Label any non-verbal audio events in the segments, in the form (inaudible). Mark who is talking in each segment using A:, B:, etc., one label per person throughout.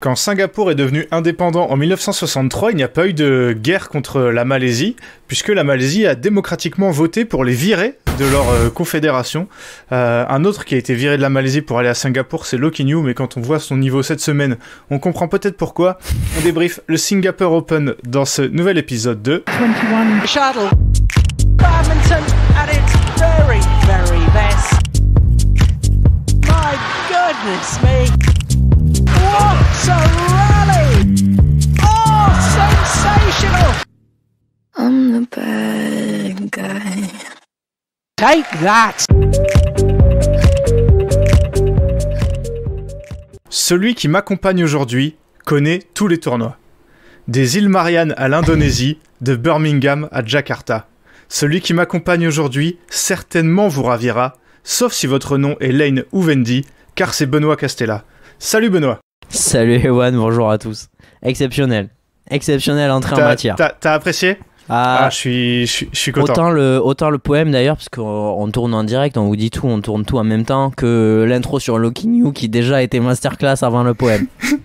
A: Quand Singapour est devenu indépendant en 1963, il n'y a pas eu de guerre contre la Malaisie, puisque la Malaisie a démocratiquement voté pour les virer de leur euh, confédération. Euh, un autre qui a été viré de la Malaisie pour aller à Singapour, c'est New, mais quand on voit son niveau cette semaine, on comprend peut-être pourquoi. On débrief le Singapore Open dans ce nouvel épisode de... 21 Shuttle. at its very, very best.
B: My goodness me. Oh, sensational! I'm the bad guy. Take that!
A: Celui qui m'accompagne aujourd'hui connaît tous les tournois. Des îles Mariannes à l'Indonésie, de Birmingham à Jakarta. Celui qui m'accompagne aujourd'hui certainement vous ravira, sauf si votre nom est Lane ou car c'est Benoît Castella. Salut Benoît Salut Ewan, bonjour à tous. Exceptionnel. Exceptionnel entrée en matière. T'as apprécié ah, ah je,
B: suis, je, suis, content. Autant le, autant le poème d'ailleurs, parce qu'on tourne en direct, on vous dit tout, on tourne tout en même temps que l'intro sur Loki New qui déjà était masterclass avant le poème. (laughs)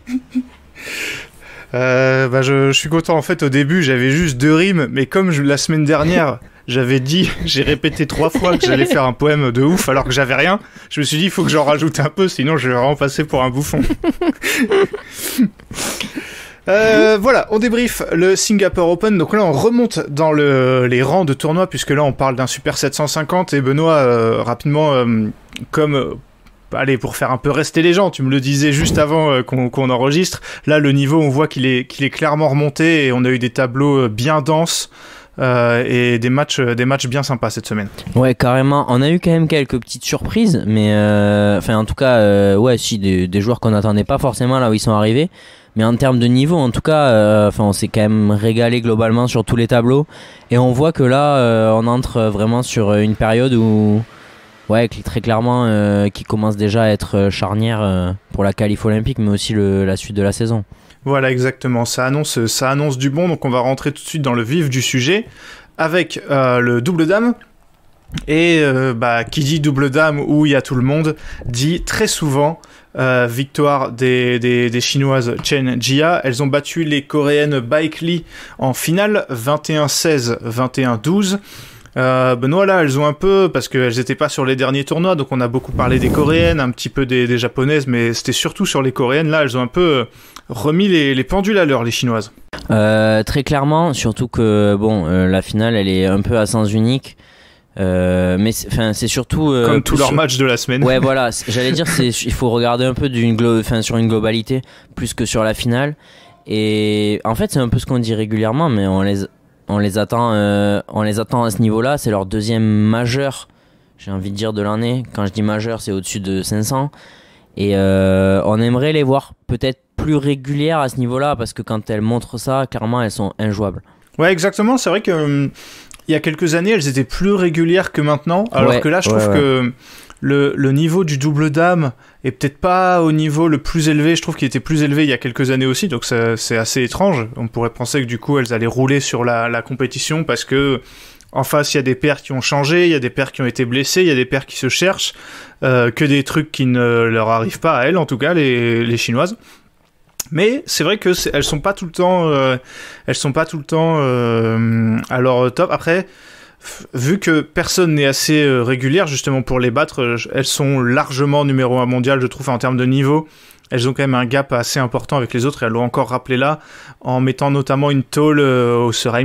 A: Euh, bah je, suis content. En fait, au début, j'avais juste deux rimes, mais comme je, la semaine dernière, (laughs) j'avais dit, (laughs) j'ai répété trois fois que j'allais faire un poème de ouf alors que j'avais rien. Je me suis dit, il faut que j'en rajoute un peu, sinon je vais vraiment passer pour un bouffon. (laughs) Euh, voilà, on débrief le Singapore Open. Donc là, on remonte dans les rangs de tournoi, puisque là, on parle d'un Super 750. Et Benoît, euh, rapidement, euh, comme... Allez, pour faire un peu rester les gens, tu me le disais juste avant qu'on enregistre, là le niveau on voit qu'il est, qu'il est clairement remonté et on a eu des tableaux bien denses. Euh, et des matchs, euh, des matchs bien sympas cette semaine.
B: Ouais, carrément. On a eu quand même quelques petites surprises, mais euh, enfin, en tout cas, ouais, si des, joueurs qu'on n'attendait pas forcément là où ils sont arrivés. Mais en termes de niveau, en tout cas, enfin, on s'est quand même régalé globalement sur tous les tableaux, et on voit que là, on entre vraiment sur une période où, ouais, très clairement, qui commence déjà à être charnière pour la qualif olympique, mais aussi la suite de la saison.
A: Voilà, exactement. Ça annonce, ça annonce du bon. Donc, on va rentrer tout de suite dans le vif du sujet avec euh, le double dame. Et euh, bah, qui dit double dame où il y a tout le monde dit très souvent euh, victoire des, chinoises Chen Jia. Elles ont battu les coréennes Baek Lee en finale 21-16, 21-12. Euh, Benoît, là, elles ont un peu, parce qu'elles n'étaient pas sur les derniers tournois, donc on a beaucoup parlé des coréennes, un petit peu des, japonaises, mais c'était surtout sur les coréennes. Là, elles ont un peu euh, remis les, pendules à l'heure, les chinoises.
B: Euh, très clairement, surtout que, bon, euh, la finale, elle est un peu à sens unique. mais enfin c'est surtout comme tous leurs matchs de la semaine. Ouais voilà, (laughs) j'allais dire il faut regarder un peu sur une globalité plus que sur la finale et en fait c'est un peu ce qu'on dit régulièrement mais on les on les attend, euh, on les attend à ce niveau-là. C'est leur deuxième majeur, j'ai envie de dire, de l'année. Quand je dis majeur, c'est au-dessus de 500. Et euh, on aimerait les voir peut-être plus régulières à ce niveau-là, parce que quand elles montrent ça, clairement, elles sont injouables.
A: Ouais, exactement. C'est vrai que hum, il y a quelques années, elles étaient plus régulières que maintenant. Alors que là, je trouve que le, niveau du double dame est peut-être pas au niveau le plus élevé. Je trouve qu'il était plus élevé il y a quelques années aussi, donc c'est assez étrange. On pourrait penser que du coup elles allaient rouler sur la, compétition parce que en face, il y a des paires qui ont changé, il y a des paires qui ont été blessés, il y a des paires qui se cherchent, euh, que des trucs qui ne leur arrivent pas à elles, en tout cas les, chinoises. Mais c'est vrai que elles sont pas tout le temps, euh, elles sont pas tout le temps euh, à leur top. Après, vu que personne n'est assez euh, régulière justement pour les battre, euh, elles sont largement numéro un mondial, je trouve, en termes de niveau. Elles ont quand même un gap assez important avec les autres et elles l'ont encore rappelé là, en mettant notamment une tôle euh, au Sir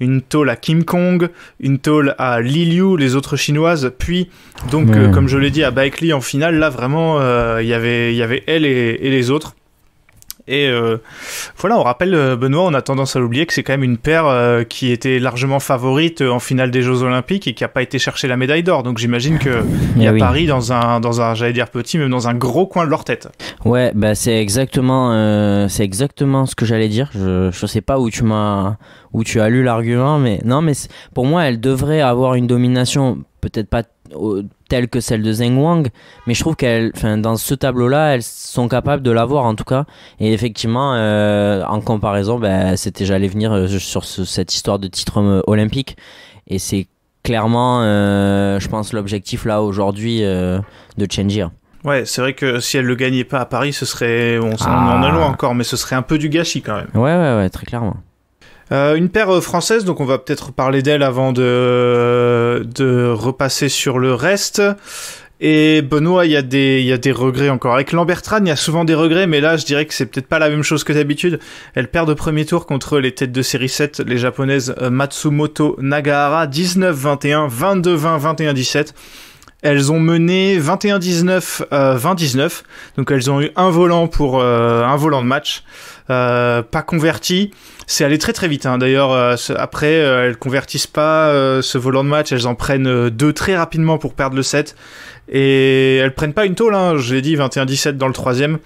A: une tôle à Kim Kong, une tôle à Liliu, les autres chinoises, puis donc, comme je l'ai dit, à Baekli en finale, là vraiment, il y avait, y avait elle et les autres. Et euh, voilà, on rappelle, euh, Benoît, on a tendance à l'oublier que c'est quand même une paire euh, qui était largement favorite en finale des Jeux Olympiques et qui n'a pas été chercher la médaille d'or. Donc j'imagine que eh y a Paris dans un, dans un j'allais dire petit, même dans un gros coin de leur tête.
B: Ouais, bah c'est exactement, c'est exactement ce que j'allais dire. Je ne sais pas où tu m'as où tu as lu l'argument, mais non, mais pour moi, elle devrait avoir une domination, peut-être pas telle que celle de Zeng Wang, mais je trouve enfin dans ce tableau-là, elles sont capables de l'avoir en tout cas. Et effectivement, euh, en comparaison, ben, c'était j'allais venir euh, sur cette histoire de titre euh, olympique, et c'est clairement, je pense, l'objectif là aujourd'hui de Chenjia.
A: Ouais, c'est vrai que si elle le gagnait pas à Paris, ce serait, on, en est ah. loin encore, mais ce serait un peu du gâchis quand même.
B: Ouais, ouais, ouais, très clairement.
A: Euh, une paire euh, française, donc on va peut-être parler d'elle avant de, de repasser sur le reste. Et Benoît, il y, a des, il y a des regrets encore. Avec Lambertran, il y a souvent des regrets, mais là, je dirais que c'est peut-être pas la même chose que d'habitude. Elle perd de premier tour contre les têtes de série 7, les japonaises euh, Matsumoto Nagahara, 19-21, 22-20, 21-17. Elles ont mené 21-19, 20-19. Euh, Donc elles ont eu un volant pour euh, un volant de match. Euh, pas converti. C'est allé très très vite. Hein. D'ailleurs, après, elles convertissent pas ce volant de match. Elles en prennent deux très rapidement pour perdre le set. Et elles prennent pas une tôle. Hein. Je dit, 21-17 dans le troisième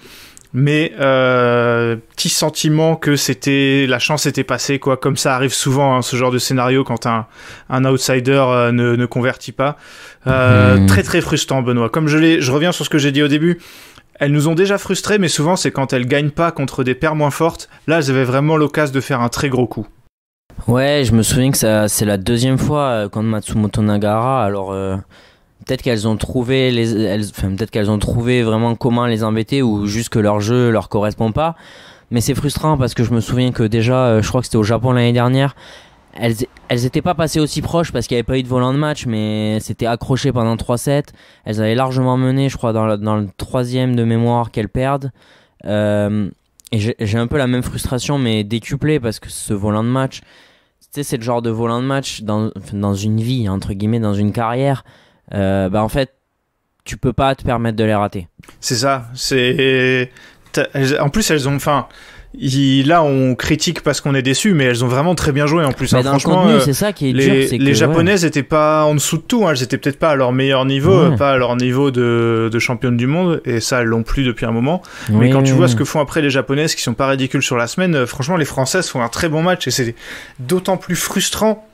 A: mais euh, petit sentiment que c'était la chance était passée quoi comme ça arrive souvent hein, ce genre de scénario quand un, outsider euh, ne, ne, convertit pas euh, hmm. très très frustrant Benoît comme je l'ai reviens sur ce que j'ai dit au début elles nous ont déjà frustrés mais souvent c'est quand elles gagnent pas contre des paires moins fortes là elles avaient vraiment l'occasion de faire un très gros coup
B: ouais je me souviens que ça c'est la deuxième fois quand Matsumoto Nagara alors peut-être qu'elles ont trouvé les, peut-être qu'elles ont trouvé vraiment comment les embêter ou juste que leur jeu leur correspond pas. Mais c'est frustrant parce que je me souviens que déjà, euh, je crois que c'était au Japon l'année dernière, elles, elles étaient pas passées aussi proches parce qu'il n'y avait pas eu de volant de match, mais c'était accroché pendant 3 sets. Elles avaient largement mené, je crois, dans, dans le troisième de mémoire qu'elles perdent. Euh, et j'ai un peu la même frustration, mais décuplée parce que ce volant de match, tu sais, c'est le genre de volant de match dans, dans une vie, entre guillemets, dans une carrière. Euh, bah, en fait,
A: tu peux pas te permettre de les rater. C'est ça. C'est en plus elles ont, enfin, là on critique parce qu'on est déçu mais elles ont vraiment très bien joué en plus hein, euh, ça qui est les, les japonaises n'étaient pas en dessous de tout hein, elles étaient peut-être pas à leur meilleur niveau pas à leur niveau de, championne du monde et ça elles l'ont plus depuis un moment mais quand tu vois ce que font après les japonaises qui sont pas ridicules sur la semaine euh, franchement les françaises font un très bon match et c'est d'autant plus frustrant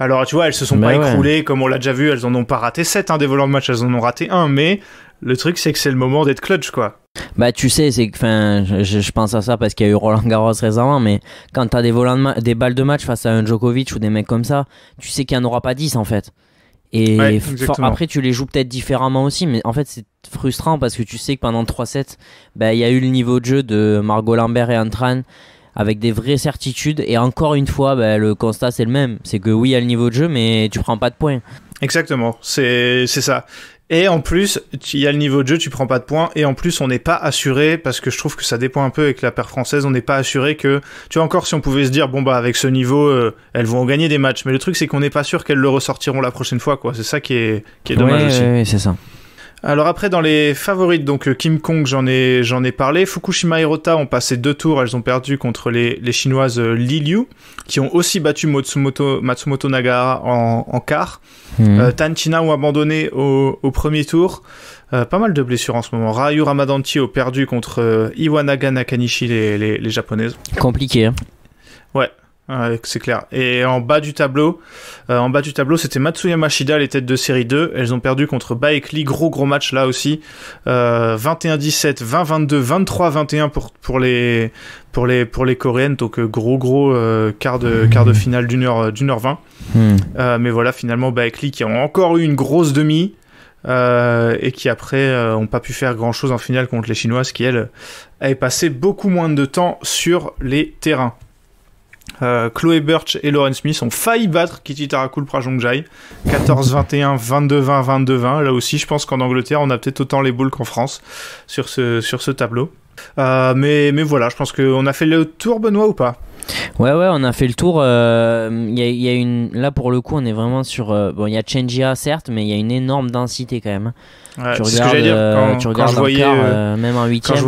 A: alors, tu vois, elles se sont pas écroulées comme on l'a déjà vu. Elles en ont pas raté 7 hein, des volants de match, elles en ont raté un. Mais le truc, c'est que c'est le moment d'être clutch, quoi.
B: Bah, tu sais, c'est enfin, je, pense à ça parce qu'il y a eu Roland Garros récemment, mais quand t'as des volants des balles de match face à un Djokovic ou des mecs comme ça, tu sais qu'il n'y en aura pas 10 en fait. Et après, tu les joues peut-être différemment aussi, mais en fait, c'est frustrant parce que tu sais que pendant 3 sets, bah, il y a eu le niveau de jeu de Margot Lambert et Antran, avec des vraies certitudes. Et encore une fois, bah, le constat c'est le même. C'est
A: que oui, il y a le niveau de jeu, mais tu prends pas de points. Exactement, c'est ça. Et en plus, il y a le niveau de jeu, tu prends pas de points. Et en plus, on n'est pas assuré, parce que je trouve que ça dépend un peu avec la paire française, on n'est pas assuré que, tu vois, encore si on pouvait se dire, bon bah avec ce niveau, euh, elles vont gagner des matchs. Mais le truc, c'est qu'on n'est pas sûr qu'elles le ressortiront la prochaine fois, quoi. C'est ça qui est, qui est dommage aussi. oui c'est ça. Alors après dans les favorites donc euh, Kim Kong j'en ai j'en ai parlé Fukushima et Rota ont passé deux tours elles ont perdu contre les, les chinoises euh, Li Liu qui ont aussi battu Matsumoto, Matsumoto Nagara en, en quart mmh. ont abandonné au, au premier tour pas mal de blessures en ce moment Rayu Ramadanti ont perdu contre Iwanaga Nakanishi les, les, les japonaises compliqué hein. ouais c'est clair. Et en bas du tableau, euh, en bas du tableau, c'était Matsuya Mashida, les têtes de série 2. Elles ont perdu contre Baekli, gros gros match là aussi. 21-17, 20-22, 23-21 pour pour les pour les pour les coréennes. Donc euh, gros gros euh, quart de hmm. quart de finale d'une heure d'une heure vingt. Hmm. mais voilà, finalement Baekli qui ont encore eu une grosse demi. et qui après n'ont pas pu faire grand chose en finale contre les Chinoises qui elles avaient passé beaucoup moins de temps sur les terrains. Euh, Chloé Birch et Lauren Smith ont failli battre Kitty Tarakul Prajongjai. 14-21, 22-20, 22-20. Là aussi, je pense qu'en Angleterre, on a peut-être autant les boules qu'en France sur ce, sur ce tableau. Euh, mais, mais voilà, je pense qu'on a fait le tour, Benoît, ou pas
B: Ouais, ouais, on a fait le tour. Il euh, y, une, là, pour le coup, on est vraiment sur. Euh, bon, il y a Chengia, certes, mais il y a une énorme densité quand même. tu, regardes, ce que dire. Euh, quand, tu regardes, je même en huitième.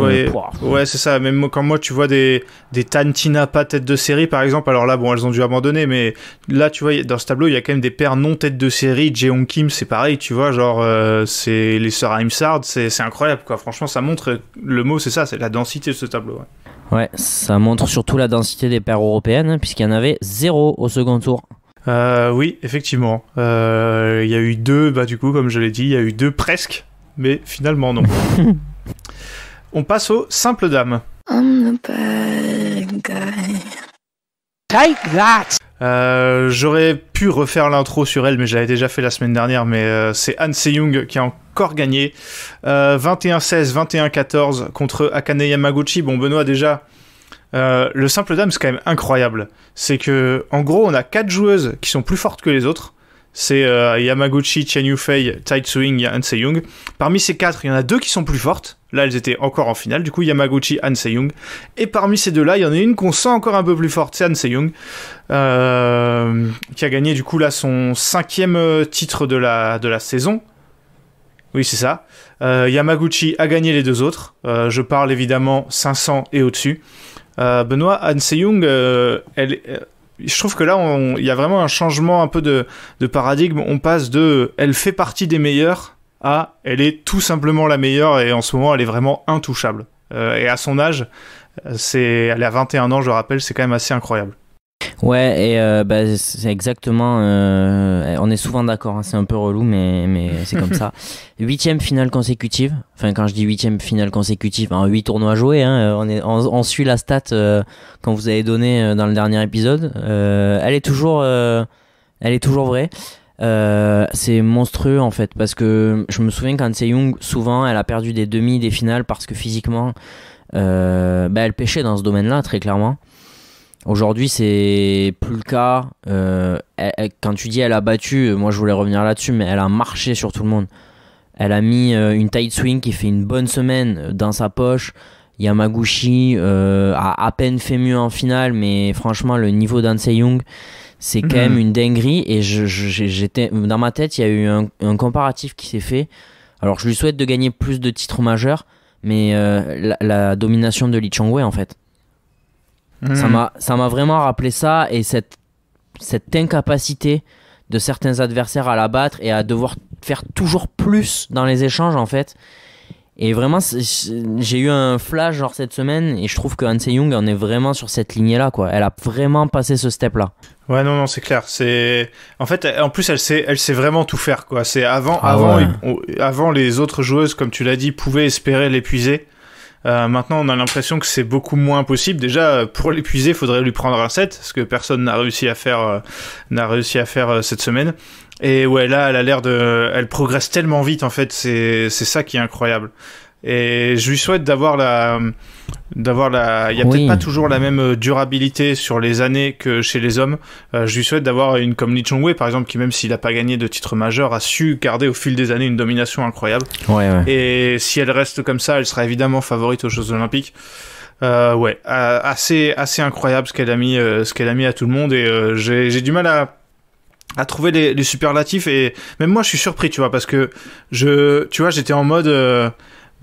A: ouais, c'est ça. Même quand moi, tu vois des, des Tantina pas tête de série, par exemple. Alors là, bon, elles ont dû abandonner, mais là, tu vois, dans ce tableau, il y a quand même des paires non tête de série. Jeon Kim, c'est pareil, tu vois, genre, c'est les sœurs Imsard, c'est, c'est incroyable, quoi. Franchement, ça montre, le mot, c'est ça, c'est la densité de ce tableau.
B: Ouais, ça montre surtout la densité des paires européennes, hein, puisqu'il y en avait zéro au second tour.
A: Euh, oui, effectivement. Euh, il y a eu deux, bah, du coup, comme je l'ai dit, il y a eu deux presque, mais finalement non. (laughs) On passe au simple dame.
B: Take that.
A: Euh, J'aurais pu refaire l'intro sur elle, mais je l'avais déjà fait la semaine dernière. Mais euh, c'est Anne young qui a encore gagné. 21-16, euh, 21-14 contre Akane Yamaguchi. Bon, Benoît, déjà, euh, le simple dame, c'est quand même incroyable. C'est que, en gros, on a quatre joueuses qui sont plus fortes que les autres. C'est euh, Yamaguchi, Chen Yufei, Tai Tsuing et Han Young. Parmi ces quatre, il y en a deux qui sont plus fortes. Là, elles étaient encore en finale. Du coup, Yamaguchi, Han Young. Et parmi ces deux-là, il y en a une qu'on sent encore un peu plus forte. C'est Han Young. qui a gagné, du coup, là, son cinquième titre de la, de la saison. Oui, c'est ça. Euh, Yamaguchi a gagné les deux autres. Euh, je parle évidemment 500 et au-dessus. Euh, Benoît, Anne young elle, je trouve que là, il y a vraiment un changement un peu de, paradigme. On passe de elle fait partie des meilleurs à elle est tout simplement la meilleure et en ce moment, elle est vraiment intouchable. et à son âge, c'est, elle a 21 ans, je rappelle, c'est quand même assez incroyable. Ouais, et euh, bah, c'est exactement.
B: Euh, on est souvent d'accord, hein, c'est un peu relou, mais, mais c'est comme ça. (laughs) Huitième finale consécutive. Enfin, quand je dis huitième finale consécutive, en huit tournois joués. Hein, euh, on, on, suit la stat quand qu'on vous avez donnée dans le dernier épisode. elle est toujours, elle est toujours vraie. c'est monstrueux en fait parce que je me souviens quand c'est Young, souvent elle a perdu des demi, des finales parce que physiquement, bah, elle pêchait dans ce domaine-là très clairement. Aujourd'hui, c'est plus le cas. Euh, quand tu dis elle a battu, euh, moi je voulais revenir là-dessus, mais elle a marché sur tout le monde. Elle a mis euh, une tight swing qui fait une bonne semaine dans sa poche. Yamaguchi a à peine fait mieux en finale, mais franchement, le niveau d'Ansei Young, c'est quand même mhm. une dinguerie. Et j'étais dans ma tête, il y a eu un, comparatif qui s'est fait. Alors, je lui souhaite de gagner plus de titres majeurs, mais la, domination de Li Changwei en fait. Mhm. Ça m'a vraiment rappelé ça et cette, cette incapacité de certains adversaires à la battre et à devoir faire toujours plus dans les échanges en fait. Et vraiment, j'ai eu un flash genre cette semaine et je trouve que Hanse Young en est vraiment sur cette lignée-là quoi. Elle a vraiment passé ce step-là.
A: Ouais non non c'est clair. C'est en fait en plus elle sait elle sait vraiment tout faire quoi. C'est avant ah avant avant les autres joueuses comme tu l'as dit pouvaient espérer l'épuiser. Euh, maintenant, on a l'impression que c'est beaucoup moins possible. Déjà, euh, pour l'épuiser, il faudrait lui prendre un set, ce que personne n'a réussi à faire, euh, n'a réussi à faire cette semaine. Et ouais, là, elle a l'air de, elle progresse tellement vite en fait. C'est, c'est ça qui est incroyable. Et je lui souhaite d'avoir la d'avoir la il y a peut-être pas toujours la même euh, durabilité sur les années que chez les hommes euh, je lui souhaite d'avoir une comme Lee chong par exemple qui même s'il n'a pas gagné de titre majeur a su garder au fil des années une domination incroyable et si elle reste comme ça elle sera évidemment favorite aux Jeux Olympiques euh, ouais assez assez incroyable ce qu'elle a mis ce qu'elle a mis à tout le monde et j'ai du mal à trouver les, superlatifs et même moi je suis surpris tu vois parce que je tu vois j'étais en mode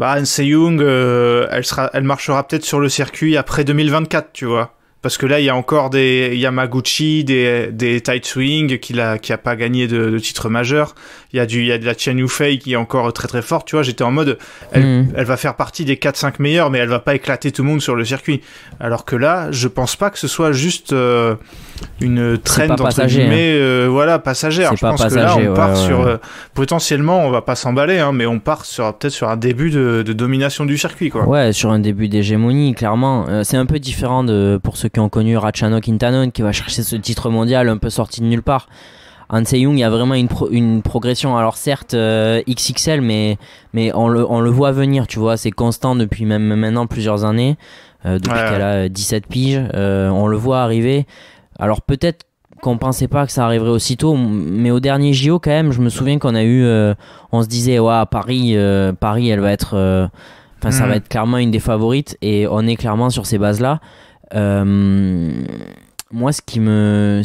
A: bah, Young, euh, elle, sera, elle marchera peut-être sur le circuit après 2024, tu vois. Parce que là, il y a encore des Yamaguchi, des, des Tight Swing qui a, qui a pas gagné de, de titre majeur il y a du, il y a de la Chen Yufei qui est encore très très forte, tu vois, j'étais en mode, elle, mm. va faire partie des 4-5 meilleurs, mais elle va pas éclater tout le monde sur le circuit. Alors que là, je pense pas que ce soit juste euh, une traîne entre guillemets, hein. euh, voilà, passagère. Je pense que là, on part sur, euh, potentiellement, on va pas s'emballer, hein, mais on part sur peut-être sur un début de, domination du circuit, quoi. Ouais,
B: sur un début d'hégémonie, clairement. c'est un peu différent de, pour ceux qui ont connu Rachano Quintanon, qui va chercher ce titre mondial un peu sorti de nulle part. Han Young, il y a vraiment une, une progression. Alors certes euh, XXL, mais mais on le on le voit venir, tu vois, c'est constant depuis même maintenant plusieurs années, euh, depuis qu'elle a 17 euh, piges, on le voit arriver. Alors peut-être qu'on pensait pas que ça arriverait aussitôt, mais au dernier JO quand même, je me souviens qu'on a eu, on se disait, ouais, Paris, Paris, elle va être Enfin, ça hmm. va être clairement une des favorites et on est clairement sur ces bases-là. moi, ce qui me,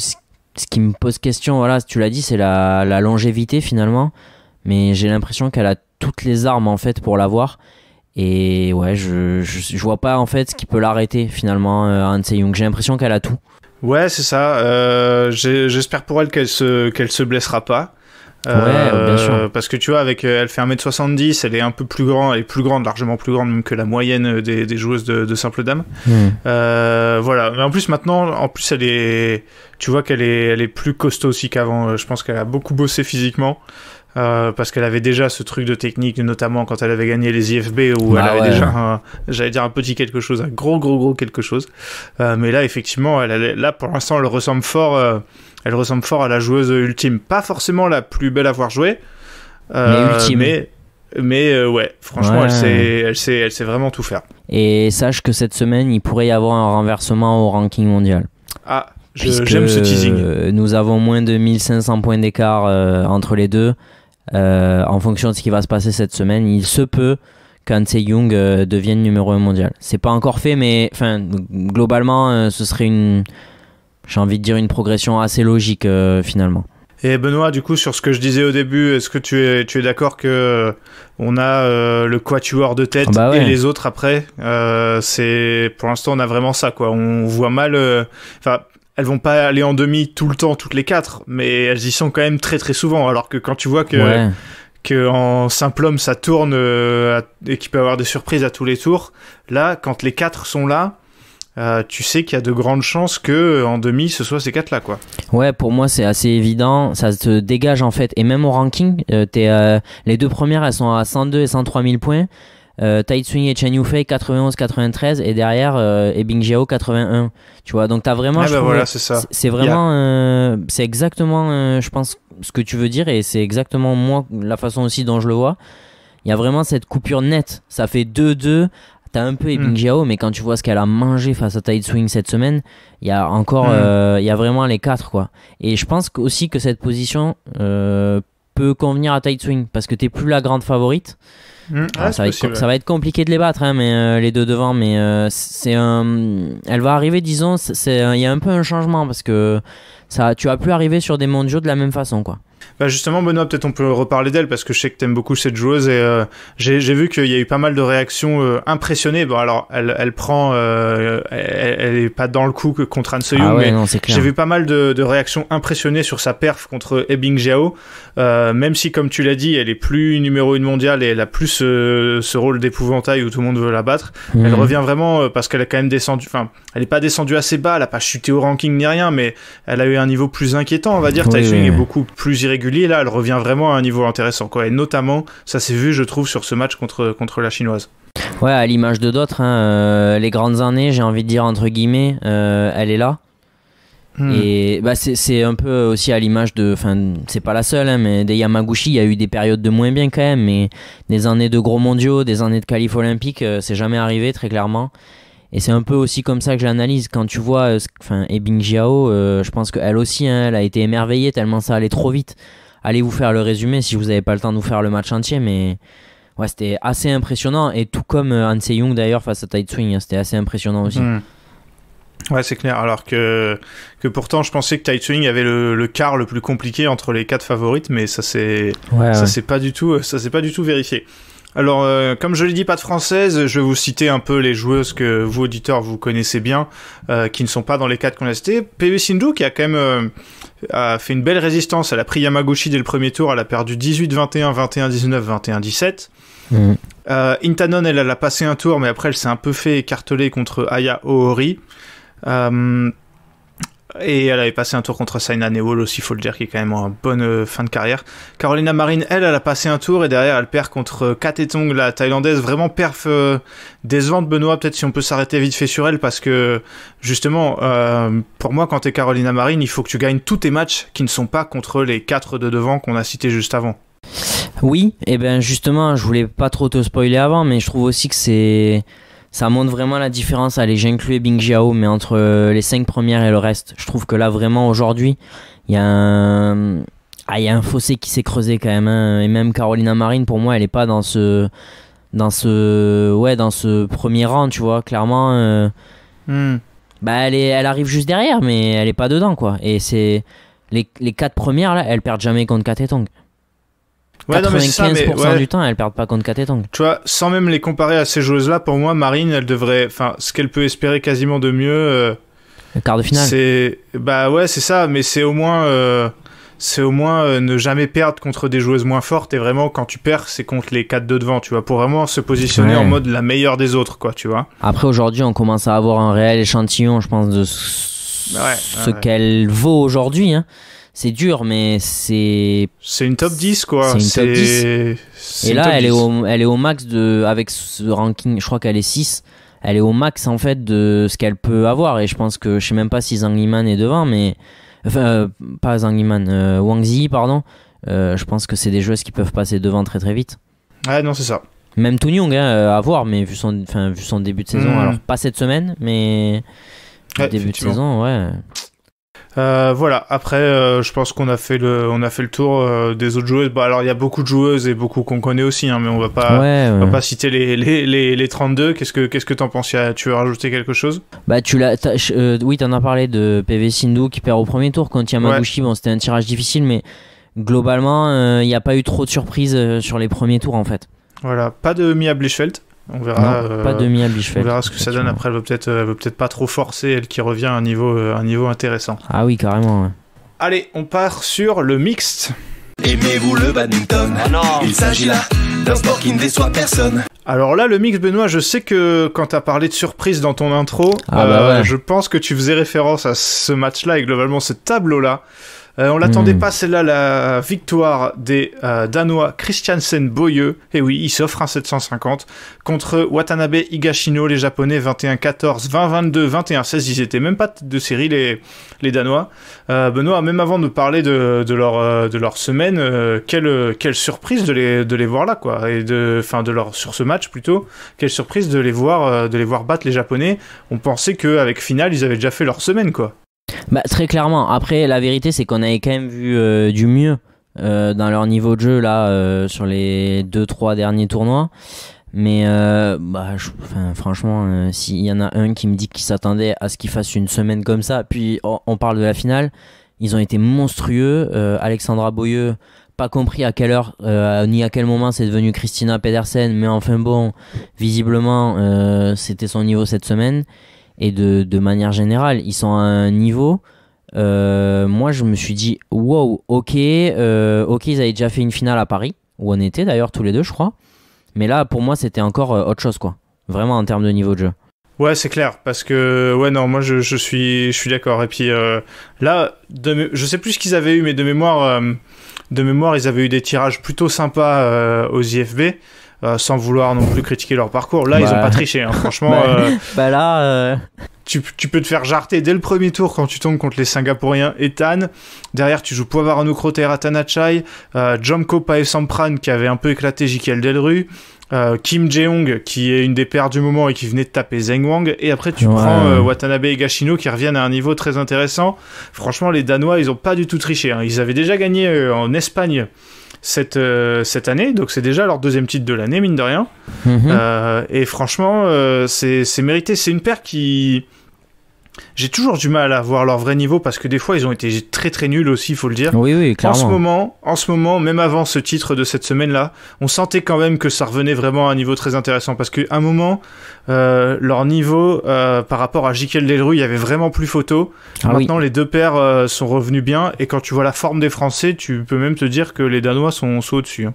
B: ce qui me pose question, voilà, tu l'as dit, c'est la, longévité finalement. Mais j'ai l'impression qu'elle a toutes les armes en fait pour l'avoir. Et ouais, je, je, vois pas en fait ce qui peut l'arrêter finalement, euh, Se-young. J'ai l'impression qu'elle a tout.
A: Ouais, c'est ça. Euh, j'espère pour elle qu'elle se, qu'elle se blessera pas bien euh, Parce que tu vois, avec, elle fait 1m70, elle est un peu plus grande, elle est plus grande, largement plus grande même que la moyenne euh, des, joueuses de, de simple dame. Hmm. Euh, voilà. Mais en plus, maintenant, en plus, elle est, tu vois qu'elle est, elle est plus costaud aussi qu'avant. Je pense qu'elle a beaucoup bossé physiquement. Euh, parce qu'elle avait déjà ce truc de technique, notamment quand elle avait gagné les IFB, où ah elle avait déjà, un, j'allais dire un petit quelque chose, un gros gros gros quelque chose. Euh, mais là, effectivement, elle, là pour l'instant, elle ressemble fort, euh, elle ressemble fort à la joueuse ultime, pas forcément la plus belle à avoir joué, mais Mais, ouais, franchement, Elle, sait, elle, elle vraiment tout faire.
B: Et sache que cette semaine, il pourrait y avoir un renversement au ranking mondial. Ah, j'aime ce teasing. Nous avons moins de 1500 points d'écart entre les deux. Euh, en fonction de ce qui va se passer cette semaine, il se peut qu'un Young euh, devienne numéro 1 mondial. C'est pas encore fait, mais globalement, euh, ce serait une, j'ai envie de dire, une progression assez logique finalement.
A: Et Benoît, du coup, sur ce que je disais au début, est-ce que tu es, tu es d'accord que on a le quatuor de tête bah et les autres après C'est pour l'instant, on a vraiment ça, quoi. On voit mal. Enfin, elles vont pas aller en demi tout le temps, toutes les quatre, mais elles y sont quand même très très souvent. Alors que quand tu vois que que en simple homme ça tourne euh, et qu'il peut avoir des surprises à tous les tours, là, quand les quatre sont là, euh, tu sais qu'il y a de grandes chances que euh, en demi ce soit ces quatre là quoi.
B: Ouais, pour moi c'est assez évident, ça se dégage en fait et même au ranking, euh, es, les deux premières elles sont à 102 et 103 000 points. Euh, Tide Swing et Chen Yufei 91-93 et derrière Ebing euh, 81. Tu vois, donc t'as vraiment. Ah bah c'est vraiment. Euh, c'est exactement, je pense, ce que tu veux dire et c'est exactement moi, la façon aussi dont je le vois. Il y a vraiment cette coupure nette. Ça fait 2-2. T'as un peu Ebing hmm. mais quand tu vois ce qu'elle a mangé face à Tide Swing cette semaine, il y a encore. Hmm. Il y a vraiment les quatre quoi. Et je pense aussi que cette position peut convenir à Tide Swing parce que t'es plus la grande favorite. Mmh. Ah, ça, va être, ça, va être, compliqué de les battre, hein, mais, euh, les deux devant, mais euh, c'est elle va arriver, disons, il y a un peu un changement parce que ça, tu vas plus arriver sur des mondiaux de la même façon. quoi.
A: Bah justement, Benoît, peut-être on peut reparler d'elle parce que je sais que t'aimes beaucoup cette joueuse et euh, j'ai vu qu'il y a eu pas mal de réactions euh, impressionnées. Bon, alors elle, elle prend, euh, elle, est pas dans le coup contre Han se ah mais j'ai vu pas mal de, de, réactions impressionnées sur sa perf contre Ebing Jiao. Euh, même si, comme tu l'as dit, elle est plus numéro une mondiale et elle a plus ce rôle d'épouvantail où tout le monde veut la battre. Elle mhm. revient vraiment parce qu'elle a quand même descendu. Enfin, elle est pas descendue assez bas, elle a pas chuté au ranking ni rien, mais elle a eu un niveau plus inquiétant, on va dire. Oui, est beaucoup plus irrégulier là, elle revient vraiment à un niveau intéressant. Quoi. Et notamment, ça s'est vu, je trouve, sur ce match contre, contre la Chinoise.
B: Ouais, à l'image de d'autres, hein, euh, les grandes années, j'ai envie de dire entre guillemets, euh, elle est là. Hmm. Et bah, c'est un peu aussi à l'image de. Enfin, c'est pas la seule, hein, mais des Yamaguchi, il y a eu des périodes de moins bien quand même, mais des années de gros mondiaux, des années de qualif olympique, euh, c'est jamais arrivé très clairement. Et c'est un peu aussi comme ça que j'analyse quand tu vois, euh, enfin, Ebing Jiao, euh, je pense qu'elle aussi, hein, elle a été émerveillée tellement ça allait trop vite. Allez vous faire le résumé si vous n'avez pas le temps de vous faire le match entier, mais ouais, c'était assez impressionnant. Et tout comme euh, Han Se-young d'ailleurs face à Tide Swing, hein, c'était assez impressionnant aussi. Hmm.
A: Ouais, c'est clair. Alors que, que pourtant, je pensais que swing avait le, le, quart le plus compliqué entre les quatre favorites, mais ça c'est, ça c'est pas du tout, ça s'est pas du tout vérifié. Alors, euh, comme je l'ai dit, pas de française, je vais vous citer un peu les joueuses que vous, auditeurs, vous connaissez bien, euh, qui ne sont pas dans les quatre qu'on a citées. PV Sindhu, qui a quand même euh, fait une belle résistance, elle a pris Yamaguchi dès le premier tour, elle a perdu 18-21, 21-19, 21-17. Intanon, elle, elle, a passé un tour, mais après, elle s'est un peu fait écarteler contre Aya Ohori. Et elle avait passé un tour contre Saina Newell aussi, faut le dire, qui est quand même en bonne euh, fin de carrière. Carolina Marine, elle, elle a passé un tour et derrière, elle perd contre euh, Katetong, la thaïlandaise. Vraiment perf des euh, décevante, Benoît. Peut-être si on peut s'arrêter vite fait sur elle parce que, justement, pour moi, quand t'es Carolina Marine, il faut que tu gagnes tous tes matchs qui ne sont pas contre les quatre de devant qu'on a cités juste avant. Oui, et bien
B: justement, je voulais pas trop te spoiler avant, mais je trouve aussi que c'est ça montre vraiment la différence. Allez, j'ai inclus Bing Jiao, mais entre euh, les cinq premières et le reste, je trouve que là, vraiment, aujourd'hui, il y a un. Ah, fossé qui s'est creusé quand même. Hein. Et même Carolina Marine, pour moi, elle n'est pas dans ce. Dans ce. Ouais, dans ce premier rang, tu vois. Clairement. Euh. Hmm. Bah, elle, arrive juste derrière, mais elle n'est pas dedans, quoi. Et c'est. Les, quatre premières, là, elles perdent jamais contre Katetong.
A: Ouais, 95% du
B: temps, elle perd pas contre Katetang.
A: Tu vois, sans même les comparer à ces joueuses-là, pour moi, Marine, elle devrait, enfin, ce qu'elle peut espérer quasiment de mieux. le quart de euh, finale. C'est, bah ouais, c'est ça, mais c'est au moins, euh, c'est au moins euh, ne jamais perdre contre des joueuses moins fortes et vraiment quand tu perds, c'est contre les 4 de devant, tu vois, pour vraiment se positionner en mode la meilleure des autres, quoi, tu vois.
B: Après, aujourd'hui, on commence à avoir un réel échantillon, je pense, de ce, ce qu'elle vaut aujourd'hui, hein c'est dur, mais c'est. C'est une
A: top 10, quoi. C'est une top 10.
B: Et là, elle, Est au, elle est au max de. Avec ce ranking, je crois qu'elle est 6. Elle est au max, en fait, de ce qu'elle peut avoir. Et je pense que. Je sais même pas si Zhang Yiman est devant, mais. Enfin, euh, pas Zhang Yiman, euh, Wang Zi, pardon. Euh, je pense que c'est des joueuses qui peuvent passer devant très très vite. Ah non, c'est ça. Même Toon Young, hein, à voir, mais vu son, vu son début de saison, hmm. alors pas cette semaine, mais.
A: début de saison, ouais. Euh, voilà. Après, euh, je pense qu'on a fait le, on a fait le tour euh, des autres joueuses. Bah, alors, il y a beaucoup de joueuses et beaucoup qu'on connaît aussi, hein, mais on va pas, va pas citer les les, les, 32. Qu'est-ce que qu'est-ce que t'en penses Tu veux rajouter quelque chose
B: Bah tu l'as, oui, t'en as parlé de PV Sindhu qui perd au premier tour contre Yamaguchi. Bon, c'était un tirage difficile, mais globalement, il n'y a pas eu trop de surprises sur les premiers tours en fait.
A: Voilà, pas de Mia Blichfeld. On verra. Euh, on verra ce que ça donne. Après, elle veut peut-être, veut peut-être pas trop forcer, elle qui revient à un niveau, euh, un niveau intéressant. Ah oui, carrément. Allez, on part sur le mixte. Aimez-vous le badminton ah non. Il s'agit là d'un sport qui ne déçoit personne. Alors là, le mix, Benoît, je sais que quand t'as parlé de surprise dans ton intro, ah bah euh, je pense que tu faisais référence à ce match-là et globalement ce tableau-là. Euh, on l'attendait hmm. pas, celle-là, la victoire des euh, Danois Christiansen Boyeux. Et eh oui, ils s'offre un 750 contre Watanabe Higashino, les Japonais 21-14, 20-22, 21-16. Ils étaient même pas de série, les, les Danois. Euh, Benoît, même avant de parler de, leur, de leur semaine, quelle, quelle surprise de les, de les voir là, quoi. Et de, enfin, de leur, sur ce match plutôt, quelle surprise de les voir, de les voir battre les Japonais. On pensait qu'avec finale, ils avaient déjà fait leur semaine, quoi.
B: Bah, très clairement. Après, la vérité, c'est qu'on avait quand même vu euh, du mieux euh, dans leur niveau de jeu là euh, sur les 2-3 derniers tournois. Mais bah, franchement, s'il y en a un qui me dit qu'il s'attendait à ce qu'il fasse une semaine comme ça, puis on, parle de la finale, ils ont été monstrueux. Alexandra Boyeux, pas compris à quelle heure ni à quel moment c'est devenu Christina Pedersen, mais enfin bon, visiblement c'était son niveau cette semaine et de, manière générale, ils sont à un niveau. Euh, moi, je me suis dit, wow, ok, euh, ok, ils avaient déjà fait une finale à Paris, où on était d'ailleurs tous les deux, je crois. Mais là, pour moi, c'était encore euh, autre chose, quoi. Vraiment en termes de niveau de jeu.
A: Ouais, c'est clair, parce que ouais, non, moi je, suis, je suis d'accord. Et puis là, je sais plus ce qu'ils avaient eu, mais de mémoire, de mémoire, ils avaient eu des tirages plutôt sympas aux IFB. Euh, sans vouloir non plus critiquer leur parcours. Là, ils ont bah. pas triché, hein. franchement. bah... Euh, (laughs) bah là. Euh, tu, peux te faire jarter dès le premier tour quand tu tombes contre les Singapouriens Ethan. Derrière, tu joues Poivarano Croter Atanachai, euh, Jomko Paesampran qui avait un peu éclaté Jikel Delru, Kim Jeong qui est une des paires du moment et qui venait de taper Zeng Wang. Et après, tu prends Watanabe et Gashino qui reviennent à un niveau très intéressant. Franchement, les Danois, ils ont pas du tout triché. Hein. Ils avaient déjà gagné en Espagne cette, euh, cette année. Donc c'est déjà leur deuxième titre de l'année, mine de rien. Mhm. Euh, et franchement, euh, c'est mérité. C'est une paire qui j'ai toujours du mal à voir leur vrai niveau parce que des fois ils ont été très très nuls aussi, il faut le dire. Oui, oui, clairement. En ce moment, en ce moment, même avant ce titre de cette semaine-là, on sentait quand même que ça revenait vraiment à un niveau très intéressant parce qu'à un moment, euh, leur niveau euh, par rapport à Jikel Delru, il y avait vraiment plus photo. Ah Maintenant, les deux paires euh, sont revenus bien et quand tu vois la forme des Français, tu peux même te dire que les Danois sont, au-dessus. Hein.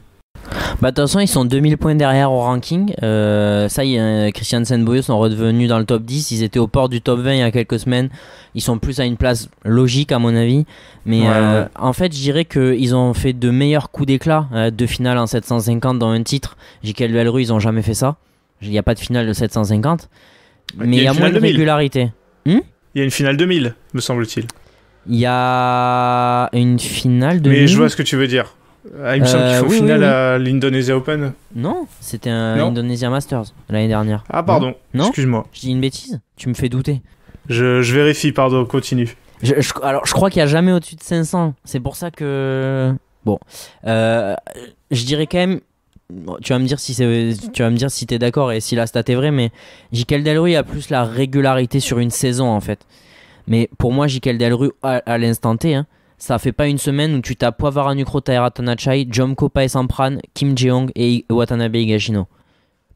B: Bah, de toute façon, ils sont 2000 points derrière au ranking. Euh, ça y est, euh, Christian Senboyo sont redevenus dans le top 10. Ils étaient au port du top 20 il y a quelques semaines. Ils sont plus à une place logique, à mon avis. Mais euh, en fait, je dirais qu'ils ont fait de meilleurs coups d'éclat. de deux finales en 750 dans un titre. JKL rue ils ont jamais fait ça. Il n'y a pas de finale de 750. Mais il y a, moins de régularité.
A: Hmm il y a une finale 2000, me semble-t-il. Il y a une finale 2000. Mais je vois ce que tu veux dire. Ah, il me semble qu'il faut euh, finale à l'Indonesia Open. Non, c'était
B: un Indonesia Masters l'année dernière. Ah, pardon. excuse-moi. Je dis une bêtise. Tu me fais douter. Je, je vérifie, pardon, continue. alors, je crois qu'il n'y a jamais au-dessus de 500. C'est pour ça que. Bon. Euh, je dirais quand même. Tu vas me dire si tu vas me dire si t'es d'accord et si la stat est vraie, mais Jikel Delru a plus la régularité sur une saison en fait. Mais pour moi, Jikel Delru à, l'instant T, hein, ça fait pas une semaine où tu t'as Poivara Nukro Taira Tanachai, Jom Kopa et Sampran, Kim Jeong et Watanabe Higashino.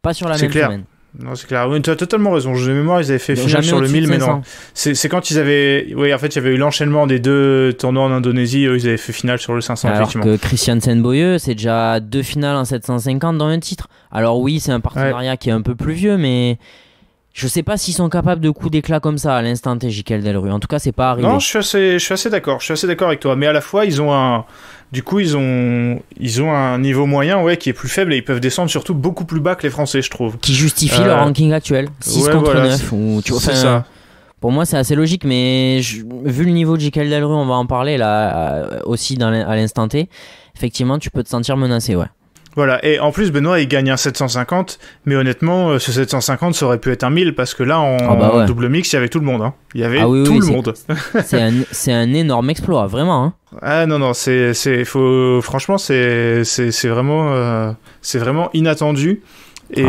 A: Pas sur la même clair. semaine. Non, c'est clair. tu as totalement raison. Je mémoire, ils avaient fait finale sur le 1000, mais non. C'est quand ils avaient. Oui, en fait, il y avait eu l'enchaînement des deux tournois en Indonésie. Eux, ils avaient fait finale sur le 500, Alors que
B: Christian Senboyeux, c'est déjà deux finales en 750 dans un titre. Alors, oui, c'est un partenariat qui est un peu plus vieux, mais je sais pas s'ils sont capables de coups d'éclat comme ça
A: à l'instant T, J.K.L. Delru. En tout cas, c'est pas arrivé. Non, je suis assez, je suis assez d'accord. Je suis assez d'accord avec toi. Mais à la fois, ils ont un, du coup, ils ont, ils ont un niveau moyen, ouais, qui est plus faible et ils peuvent descendre surtout beaucoup plus bas que les Français, je trouve. Qui justifie euh, leur ranking actuel. 6 contre 9. Ou, ça.
B: Pour moi, c'est assez logique, mais vu le niveau de J.K.L. Delru, on va en parler là, euh, aussi dans
A: à l'instant T. Effectivement, tu peux te sentir menacé, ouais. Voilà, et en plus Benoît il gagne un 750, mais honnêtement euh, ce 750 ça aurait pu être un 1000 parce que là en, ah bah double mix il y avait tout le monde, hein. il y avait ah tout le monde. (laughs) C'est un, énorme exploit, vraiment. Hein. Ah non, non, c'est, faut, franchement c'est, c'est, vraiment, euh, c'est vraiment inattendu. Et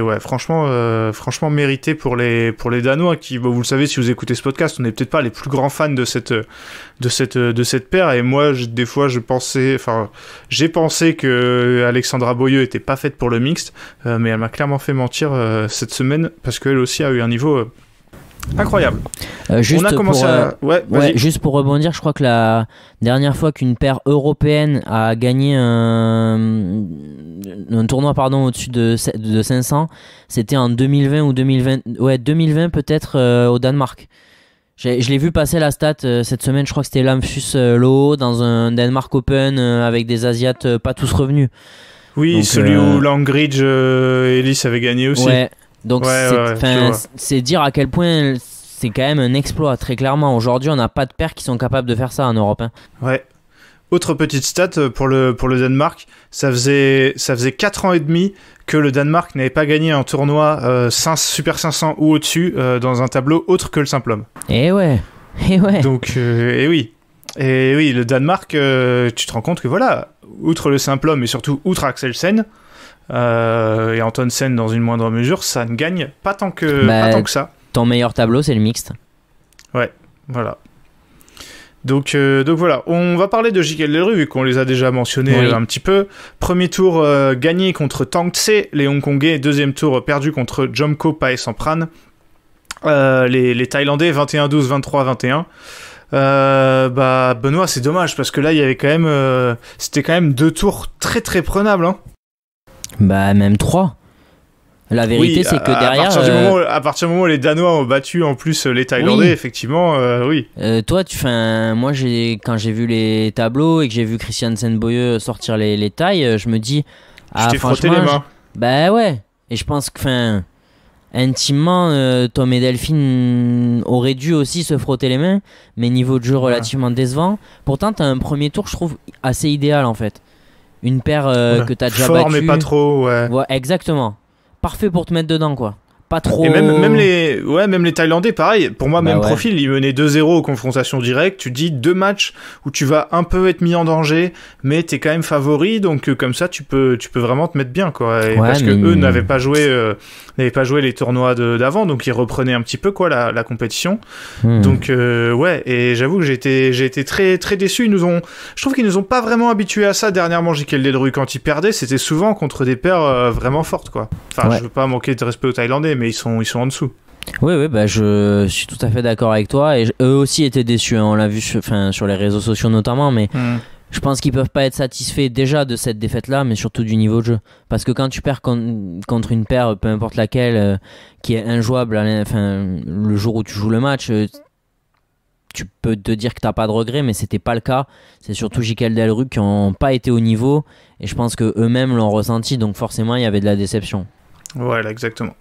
A: ah ouais, franchement, euh, franchement mérité pour les pour les Danois qui, vous le savez, si vous écoutez ce podcast, on n'est peut-être pas les plus grands fans de cette de cette de cette paire. Et moi, des fois, je pensais, enfin, j'ai pensé que Alexandra Boyeux était pas faite pour le mixte, euh, mais elle m'a clairement fait mentir euh, cette semaine parce qu'elle aussi a eu un niveau Incroyable.
B: juste, euh, on a pour, euh, ouais, juste
A: pour rebondir, je crois que la dernière fois qu'une
B: paire européenne a gagné un, un tournoi pardon au-dessus de, de 500, c'était en 2020 ou 2020, ouais 2020 peut-être euh, au Danemark. Je l'ai vu passer la stat cette semaine, je crois que c'était Lamfus Loho dans un Danemark Open avec des Asiates pas tous revenus. Oui, celui où Langridge Ellis avait gagné aussi. Ouais. Donc c'est dire à quel point c'est quand même un exploit, très clairement. Aujourd'hui, on n'a pas de pairs qui sont capables de faire ça en Europe. Hein. Ouais.
A: Autre petite stat euh, pour le, pour le Danemark, ça faisait, ça faisait 4 ans et demi que le Danemark n'avait pas gagné un tournoi 5, euh, Super 500 ou au-dessus euh, dans un tableau autre que le simple homme. Et eh ouais, (laughs) et eh ouais. Donc, et eh oui, et oui, le Danemark, tu te rends compte que voilà, outre le simple homme et surtout outre Axelsen, euh, et Anton Sen dans une moindre mesure, ça ne gagne pas tant que, bah, ça. Ton meilleur tableau, c'est le mixte. Ouais, voilà. Donc, euh, donc voilà, on va parler de J.K. Delru vu qu'on les a déjà mentionnés un petit peu. Premier tour euh, gagné contre Tang Tse, les Hongkongais. Deuxième tour perdu contre Jomko Pae Sampran. Les, les, Thaïlandais 21-12, 23-21. bah Benoît, c'est dommage parce que là il y avait quand même, c'était quand même deux tours très très prenables. Hein. Bah, même 3. La vérité, c'est que derrière. Euh, à partir, du moment où, les Danois ont battu en plus les Thaïlandais,
B: effectivement, euh, oui. Euh, toi, tu, fais moi, quand j'ai vu les tableaux et que j'ai vu Christian Sainte-Boyeux sortir les, les tailles, je me dis. Ah, je frotté les mains. bah ouais. Et je pense que, enfin, intimement, Tom et Delphine auraient dû aussi se frotter les mains, mais niveau de jeu relativement décevant. Pourtant, t'as un premier tour, je trouve, assez idéal en fait. Une paire euh, que t'as déjà Fort, mais pas trop, ouais. Exactement. Parfait pour te mettre dedans, quoi. Pas trop. Et même,
A: les, ouais, même les Thaïlandais, pareil. Pour moi, bah même profil, ils menaient 2-0 aux confrontations directes. Tu dis deux matchs où tu vas un peu être mis en danger, mais t'es quand même favori, donc euh, comme ça, tu peux, tu peux vraiment te mettre bien, quoi. parce que eux n'avaient pas joué euh, n'avait pas joué les tournois d'avant, donc il reprenait un petit peu quoi la, la compétition. Hmm. Donc euh, ouais, et j'avoue que j'étais été, très très déçu. Ils nous ont, je trouve qu'ils nous ont pas vraiment habitués à ça dernièrement. J.K. Ledru quand ils perdaient, c'était souvent contre des paires euh, vraiment fortes quoi. Enfin, je veux pas manquer de respect aux Thaïlandais, mais ils sont ils sont en dessous. Oui, oui, bah je suis
B: tout à fait d'accord avec toi. Et eux aussi étaient déçus. Hein. On l'a vu sur, enfin, sur les réseaux sociaux notamment, mais. Hmm je pense qu'ils peuvent pas être satisfaits déjà de cette défaite là mais surtout du niveau de jeu parce que quand tu perds contre une paire peu importe laquelle euh, qui est injouable enfin le jour où tu joues le match euh, tu peux te dire que t'as pas de regret, mais c'était pas le cas c'est surtout Jikel Delru qui ont pas été au niveau et je pense que eux-mêmes l'ont ressenti donc forcément il y avait de la déception
A: voilà exactement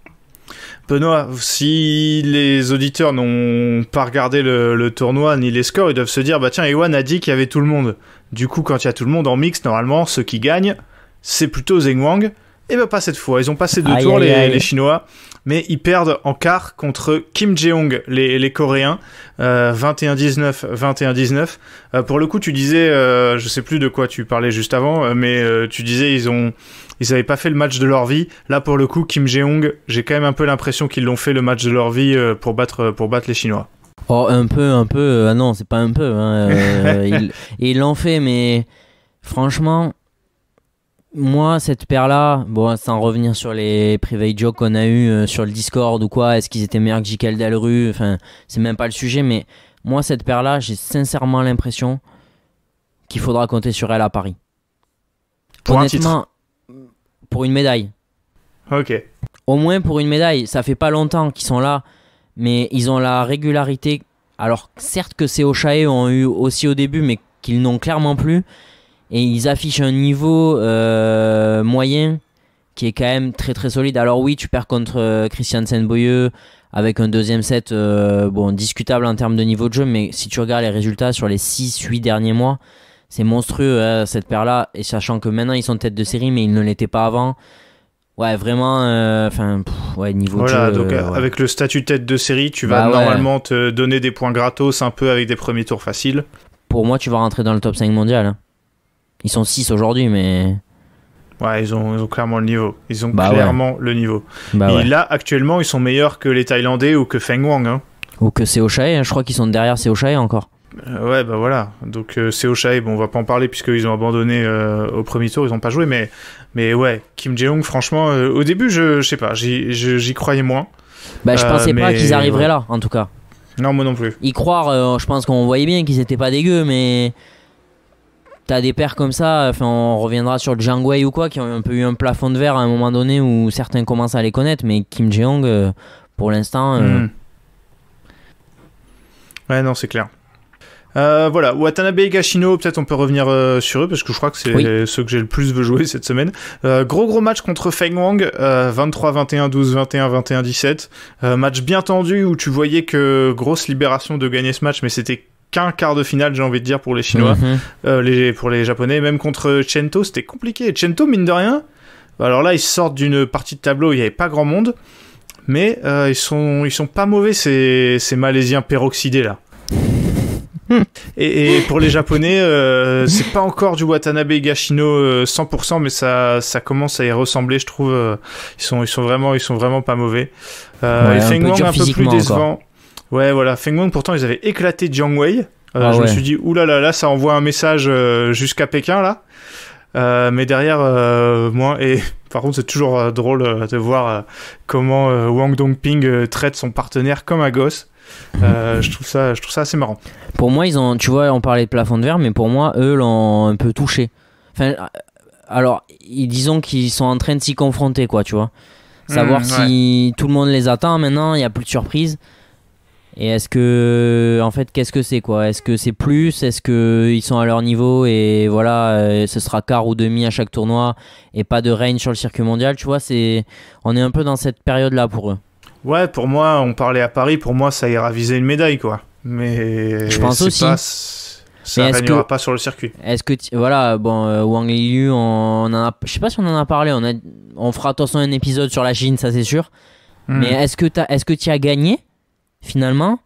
A: Benoît, si les auditeurs n'ont pas regardé le, tournoi ni les scores, ils doivent se dire bah tiens, Ewan a dit qu'il y avait tout le monde. Du coup, quand il y a tout le monde en mix, normalement, ceux qui gagnent, c'est plutôt Zeng Wang. Et ben pas cette fois, ils ont passé deux tours les, Chinois, mais ils perdent en quart contre Kim Jeong, les, les Coréens, 21-19, euh, 21-19. Euh, pour le coup, tu disais, euh, je sais plus de quoi tu parlais juste avant, mais tu disais ils ont, ils avaient pas fait le match de leur vie. Là pour le coup, Kim Jeong, j'ai quand même un peu l'impression qu'ils l'ont fait le match de leur vie pour battre pour battre les Chinois.
B: Oh, un peu, un peu. Euh, ah non, c'est pas un peu. Hein. Euh,
A: (laughs) ils l'ont fait,
B: mais franchement, moi, cette paire-là, bon, sans revenir sur les private jokes qu'on a eu euh, sur le Discord ou quoi, est-ce qu'ils étaient meilleurs que rue Enfin, c'est même pas le sujet, mais moi, cette paire-là, j'ai sincèrement l'impression qu'il faudra compter sur elle à Paris. Pour Honnêtement, un Pour une médaille. Ok. Au moins pour une médaille. Ça fait pas longtemps qu'ils sont là mais ils ont la régularité. Alors certes que ces Ochaé ont eu aussi au début, mais qu'ils n'ont clairement plus. Et ils affichent un niveau euh, moyen qui est quand même très très solide. Alors oui, tu perds contre euh, Christian Senboyeux avec un deuxième set euh, bon discutable en termes de niveau de jeu, mais si tu regardes les résultats sur les 6-8 derniers mois, c'est monstrueux hein, cette paire-là. Et sachant que maintenant ils sont tête de série, mais ils ne l'étaient pas avant. Ouais, vraiment, euh, enfin, ouais, niveau voilà, donc euh, euh, avec
A: le statut tête de série, tu vas bah normalement te donner des points gratos un peu avec des premiers tours faciles. Pour moi, tu vas rentrer dans le top 5 mondial. Hein. Ils sont 6 aujourd'hui, mais. Ouais, ils ont, clairement le niveau. Ils ont bah clairement le niveau. Bah Et là, actuellement, ils sont meilleurs que les Thaïlandais ou que Feng Wang. Hein.
B: Ou que Seo hein. je crois qu'ils sont derrière Seo encore.
A: Euh, ouais, bah voilà. Donc euh, c'est on va pas en parler puisqu'ils ont abandonné euh, au premier tour, ils ont pas joué, mais, mais ouais, Kim Jeong, franchement, euh, au début, je, sais pas, j'y croyais moins. Bah je pensais pas qu'ils arriveraient là,
B: en tout cas. Non, moi non plus. Y croire, je pense qu'on voyait bien qu'ils étaient pas dégueux, mais t'as des pères comme ça, enfin, on reviendra sur Jiang Wei ou quoi, qui ont un peu eu un plafond de verre à un moment donné où certains commencent à les connaître, mais Kim Jeong, pour l'instant. Mm.
A: Ouais, non, c'est clair. Euh, voilà, Watanabe et Gashino, peut-être on peut revenir euh, sur eux, parce que je crois que c'est ceux que j'ai le plus jouer cette semaine. Euh, gros gros match contre Feng Wang, 23-21, 12, 21, 21, 17. match bien tendu où tu voyais que grosse libération de gagner ce match, mais c'était qu'un quart de finale, j'ai envie de dire, pour les Chinois, mhm. pour les Japonais. Même contre Chento, c'était compliqué. Chento, mine de rien, alors là, ils sortent d'une partie de tableau où il n'y avait pas grand monde, mais ils, sont, ils sont pas mauvais, ces, ces Malaisiens peroxydés là. Hmm. et, pour les Japonais, euh, c'est pas encore du Watanabe Gashino 100%, euh, mais ça, ça commence à y ressembler, je trouve. Euh, ils sont, ils sont vraiment, ils sont vraiment pas mauvais. et Feng Wang un peu plus décevant. Ouais, voilà. Feng Wang, pourtant, ils avaient éclaté Jiang Wei. Ah je me suis dit, oulala, là, ça envoie un message jusqu'à Pékin, là. mais derrière, moi, et (laughs) par contre, c'est toujours drôle de voir comment Wang Dongping traite son partenaire comme un gosse. Euh, je trouve ça, je trouve ça assez marrant. Pour moi, ils ont, tu vois, on parlait de plafond de verre, mais pour moi, eux l'ont
B: un peu touché. Enfin, alors, ils, disons qu'ils sont en train de s'y confronter, quoi, tu vois. Savoir hmm, si tout le monde les attend maintenant, il n'y a plus de surprise. Et est-ce que, en fait, qu'est-ce que c'est quoi Est-ce que c'est plus Est-ce que ils sont à leur niveau et voilà, euh, ce sera quart ou demi à chaque tournoi et pas de règne sur le circuit mondial Tu vois, c'est, on est un peu dans cette période là pour eux.
A: Ouais, pour moi, on parlait à Paris, pour moi, ça ira viser une médaille, quoi.
B: Mais. Je pense aussi. Pas,
A: ça ne pas sur le circuit. Est-ce que.
B: Voilà, bon, euh, Wang Liu, on en a. Je sais pas si on en a parlé, on, a... on fera attention un épisode sur la Chine, ça c'est sûr. Hmm. Mais est-ce que tu as... Est as gagné, finalement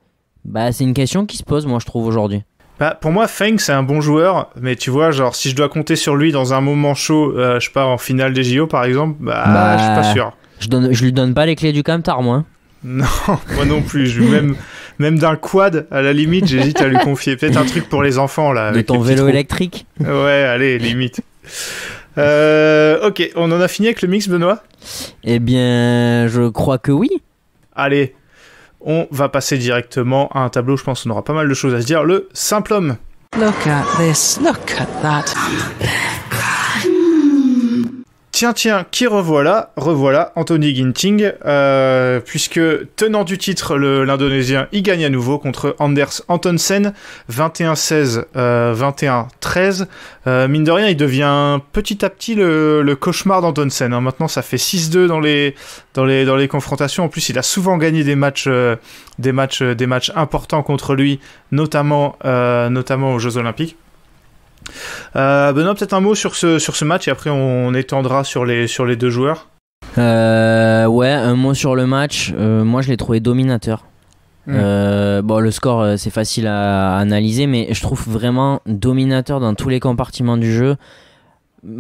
B: Bah, c'est une question qui se pose, moi, je trouve, aujourd'hui.
A: Bah, pour moi, Feng, c'est un bon joueur, mais tu vois, genre, si je dois compter sur lui dans un moment chaud, euh, je sais pas, en finale des JO, par exemple, bah, bah... je suis pas bah, sûr.
B: Je, donne, lui donne pas les clés du camtar, moi. Hein. Non, (laughs) moi non plus. même
A: même d'un quad, à la limite, j'hésite à lui confier. Peut-être un truc pour les enfants, là. De ton vélo électrique Ouais, allez, limite. Euh, ok, on en a fini avec le mix, Benoît Eh bien, je crois que oui. Allez, on va passer directement à un tableau. Je pense qu'on aura pas mal de choses à se dire. Le simple homme. Look at this, look at that. Tiens, tiens, qui revoilà Revoilà Anthony Ginting, euh, puisque tenant du titre, l'Indonésien, il gagne à nouveau contre Anders Antonsen, 21-16, 21-13. Euh, euh, mine de rien, il devient petit à petit le, cauchemar d'Antonsen. Hein. Maintenant, ça fait 6-2 dans les, dans les confrontations. En plus, il a souvent gagné des matchs, des matchs, des matchs importants contre lui, notamment, notamment aux Jeux Olympiques. Euh, Benoît, peut-être un mot sur ce, sur ce match et après on étendra sur les, sur les deux joueurs.
B: Euh, ouais, un mot sur le match. Euh, moi, je l'ai trouvé dominateur. Mmh. Euh, bon, le score, c'est facile à analyser, mais je trouve vraiment dominateur dans tous les compartiments du jeu.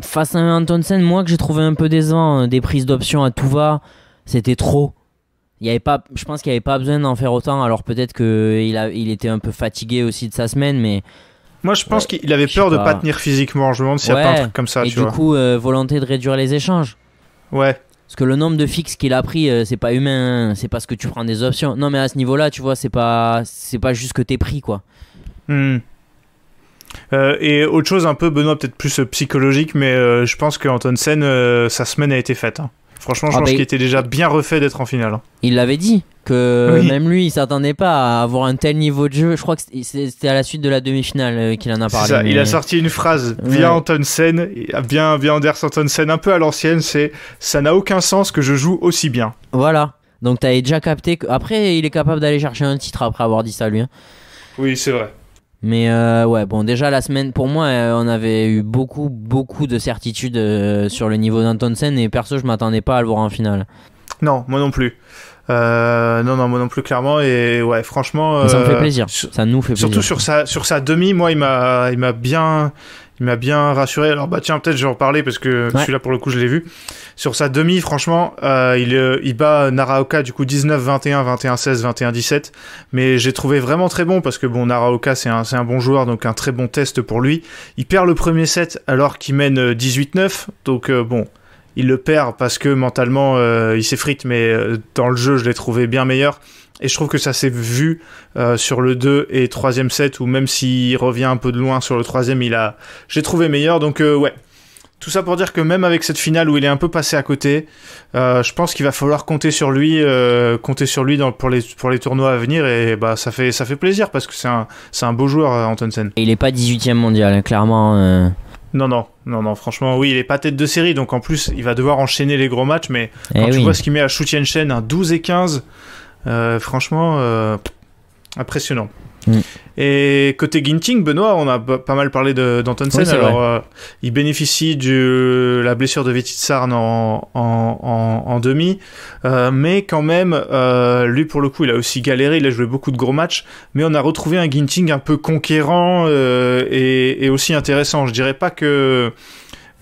B: Face à Antonsen, moi que j'ai trouvé un peu décevant, des prises d'options à tout va, c'était trop. Il y avait pas, je pense qu'il n'y avait pas besoin d'en faire autant. Alors peut-être qu'il il était un peu fatigué aussi de sa semaine, mais
A: moi, je pense qu'il avait peur de pas. tenir physiquement. Je me demande s'il ouais, y a pas un truc comme ça. Et du coup,
B: euh, volonté de réduire les échanges. Ouais. Parce que le nombre de fixes qu'il a pris, euh, c'est pas humain. Hein. C'est pas parce que tu prends des options. Non, mais à ce niveau-là, tu vois, c'est pas,
A: c'est pas juste que t'es pris, quoi. Hmm. Euh, et autre chose un peu, Benoît, peut-être plus psychologique, mais je pense que Antonsen, sa semaine a été faite. Hein. Franchement, je ah pense bah, qu'il était déjà bien refait d'être en finale. Hein. Il l'avait dit que même lui, il s'attendait pas à
B: avoir un tel niveau de jeu. Je crois que c'était à la suite de la demi-finale euh, qu'il en a parlé. Il a sorti
A: une phrase bien ouais. Anton bien, bien Anders un peu à l'ancienne. C'est ça n'a aucun sens que je joue aussi bien.
B: Voilà. Donc tu as déjà capté. Que... Après, il est capable d'aller chercher un titre après avoir dit ça lui. Hein. Oui, c'est vrai. Mais euh, ouais, bon, déjà la semaine, pour moi, euh, on avait eu beaucoup, beaucoup de certitudes euh, sur le niveau d'Anton Sen et perso, je m'attendais pas à le voir en finale.
A: Non, moi non plus. Euh, non, non, moi non plus, clairement. Et ouais, franchement. ça me fait plaisir.
B: ça nous fait plaisir. Surtout
A: sur sa, sur sa demi, moi, il m'a bien, il m'a bien rassuré. Alors bah tiens, peut-être je vais en parler parce que celui-là pour le coup je l'ai vu. Sur sa demi, franchement, euh, euh, il, bat Naraoka du coup 19, 21, 21, 16, 21, 17. Mais j'ai trouvé vraiment très bon parce que bon Naraoka c'est un, bon joueur donc un très bon test pour lui. Il perd le premier set alors qu'il mène 18-9 euh, donc bon il le perd parce que mentalement il s'effrite, mais dans le jeu je l'ai trouvé bien meilleur. Et je trouve que ça s'est vu euh, sur le 2 et 3ème set, où même s'il revient un peu de loin sur le 3ème, il a... j'ai trouvé meilleur. Donc euh, ouais, tout ça pour dire que même avec cette finale où il est un peu passé à côté, euh, je pense qu'il va falloir compter sur lui, compter sur lui dans, pour, les, pour les tournois à venir et bah ça fait ça fait plaisir parce que c'est un, un beau joueur Antonsen. Et il est pas 18
B: ème mondial clairement.
A: Non non non non franchement oui il est pas tête de série donc en plus il va devoir enchaîner les gros matchs mais eh quand tu vois ce qu'il met à Shootien Shen, un 12 et 15 euh, franchement, euh, impressionnant. Mm. Et côté Ginting, Benoît, on a pas mal parlé d'Anton Sen. alors, euh, il bénéficie de la blessure de Vetitsarn en, en, demi. mais quand même, lui, pour le coup, il a aussi galéré. Il a joué beaucoup de gros matchs. Mais on a retrouvé un Ginting un peu conquérant et, aussi intéressant. Je dirais pas que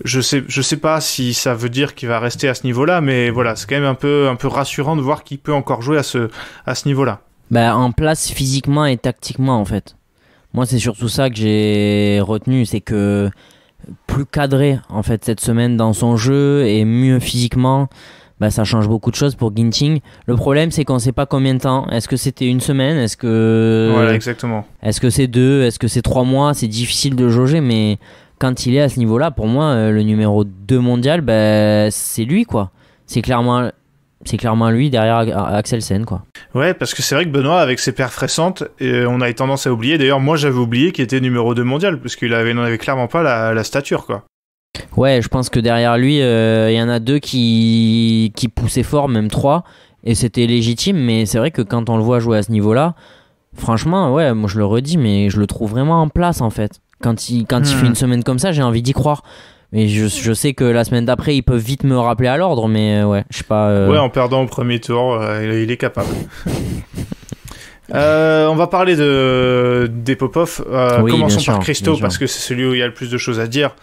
A: je sais, je sais pas si ça veut dire qu'il va rester à ce niveau-là, mais voilà, c'est quand même un peu, un peu rassurant de voir qu'il peut encore jouer à ce, à ce niveau-là.
B: Bah, en place physiquement et tactiquement, en fait. Moi, c'est surtout ça que j'ai retenu, c'est que plus cadré, en fait, cette semaine dans son jeu et mieux physiquement, bah, ça change beaucoup de choses pour Ginting. Le problème, c'est qu'on sait pas combien de temps. Est-ce que c'était une semaine Est-ce que. Voilà, exactement. Est-ce que c'est deux Est-ce que c'est trois mois C'est difficile de jauger, mais quand il est à ce niveau-là, pour moi, euh, le numéro 2 mondial, ben, c'est lui, quoi. C'est clairement, c'est clairement lui derrière Axel Sen, quoi.
A: Ouais, parce que c'est vrai que Benoît, avec ses paires récentes, euh, on avait tendance à oublier. D'ailleurs, moi, j'avais oublié qu'il était numéro 2 mondial, parce qu'il avait, n'en avait clairement pas la, stature, quoi.
B: Ouais, je pense que derrière lui, euh, il y en a deux qui, qui poussaient fort, même trois, et c'était légitime, mais c'est vrai que quand on le voit jouer à ce niveau-là, franchement, ouais, moi je le redis, mais je le trouve vraiment en place, en fait. Quand il, quand il fait hmm. une semaine comme ça, j'ai envie d'y croire. Mais je, je, sais que la semaine d'après, il peut vite me rappeler à l'ordre, mais euh, ouais, je sais pas. Euh, ouais, en
A: perdant au premier tour, euh, il est capable. (laughs) on va parler de des Popov. Oui, commençons par Christo parce que c'est celui où il y a le plus de choses à dire.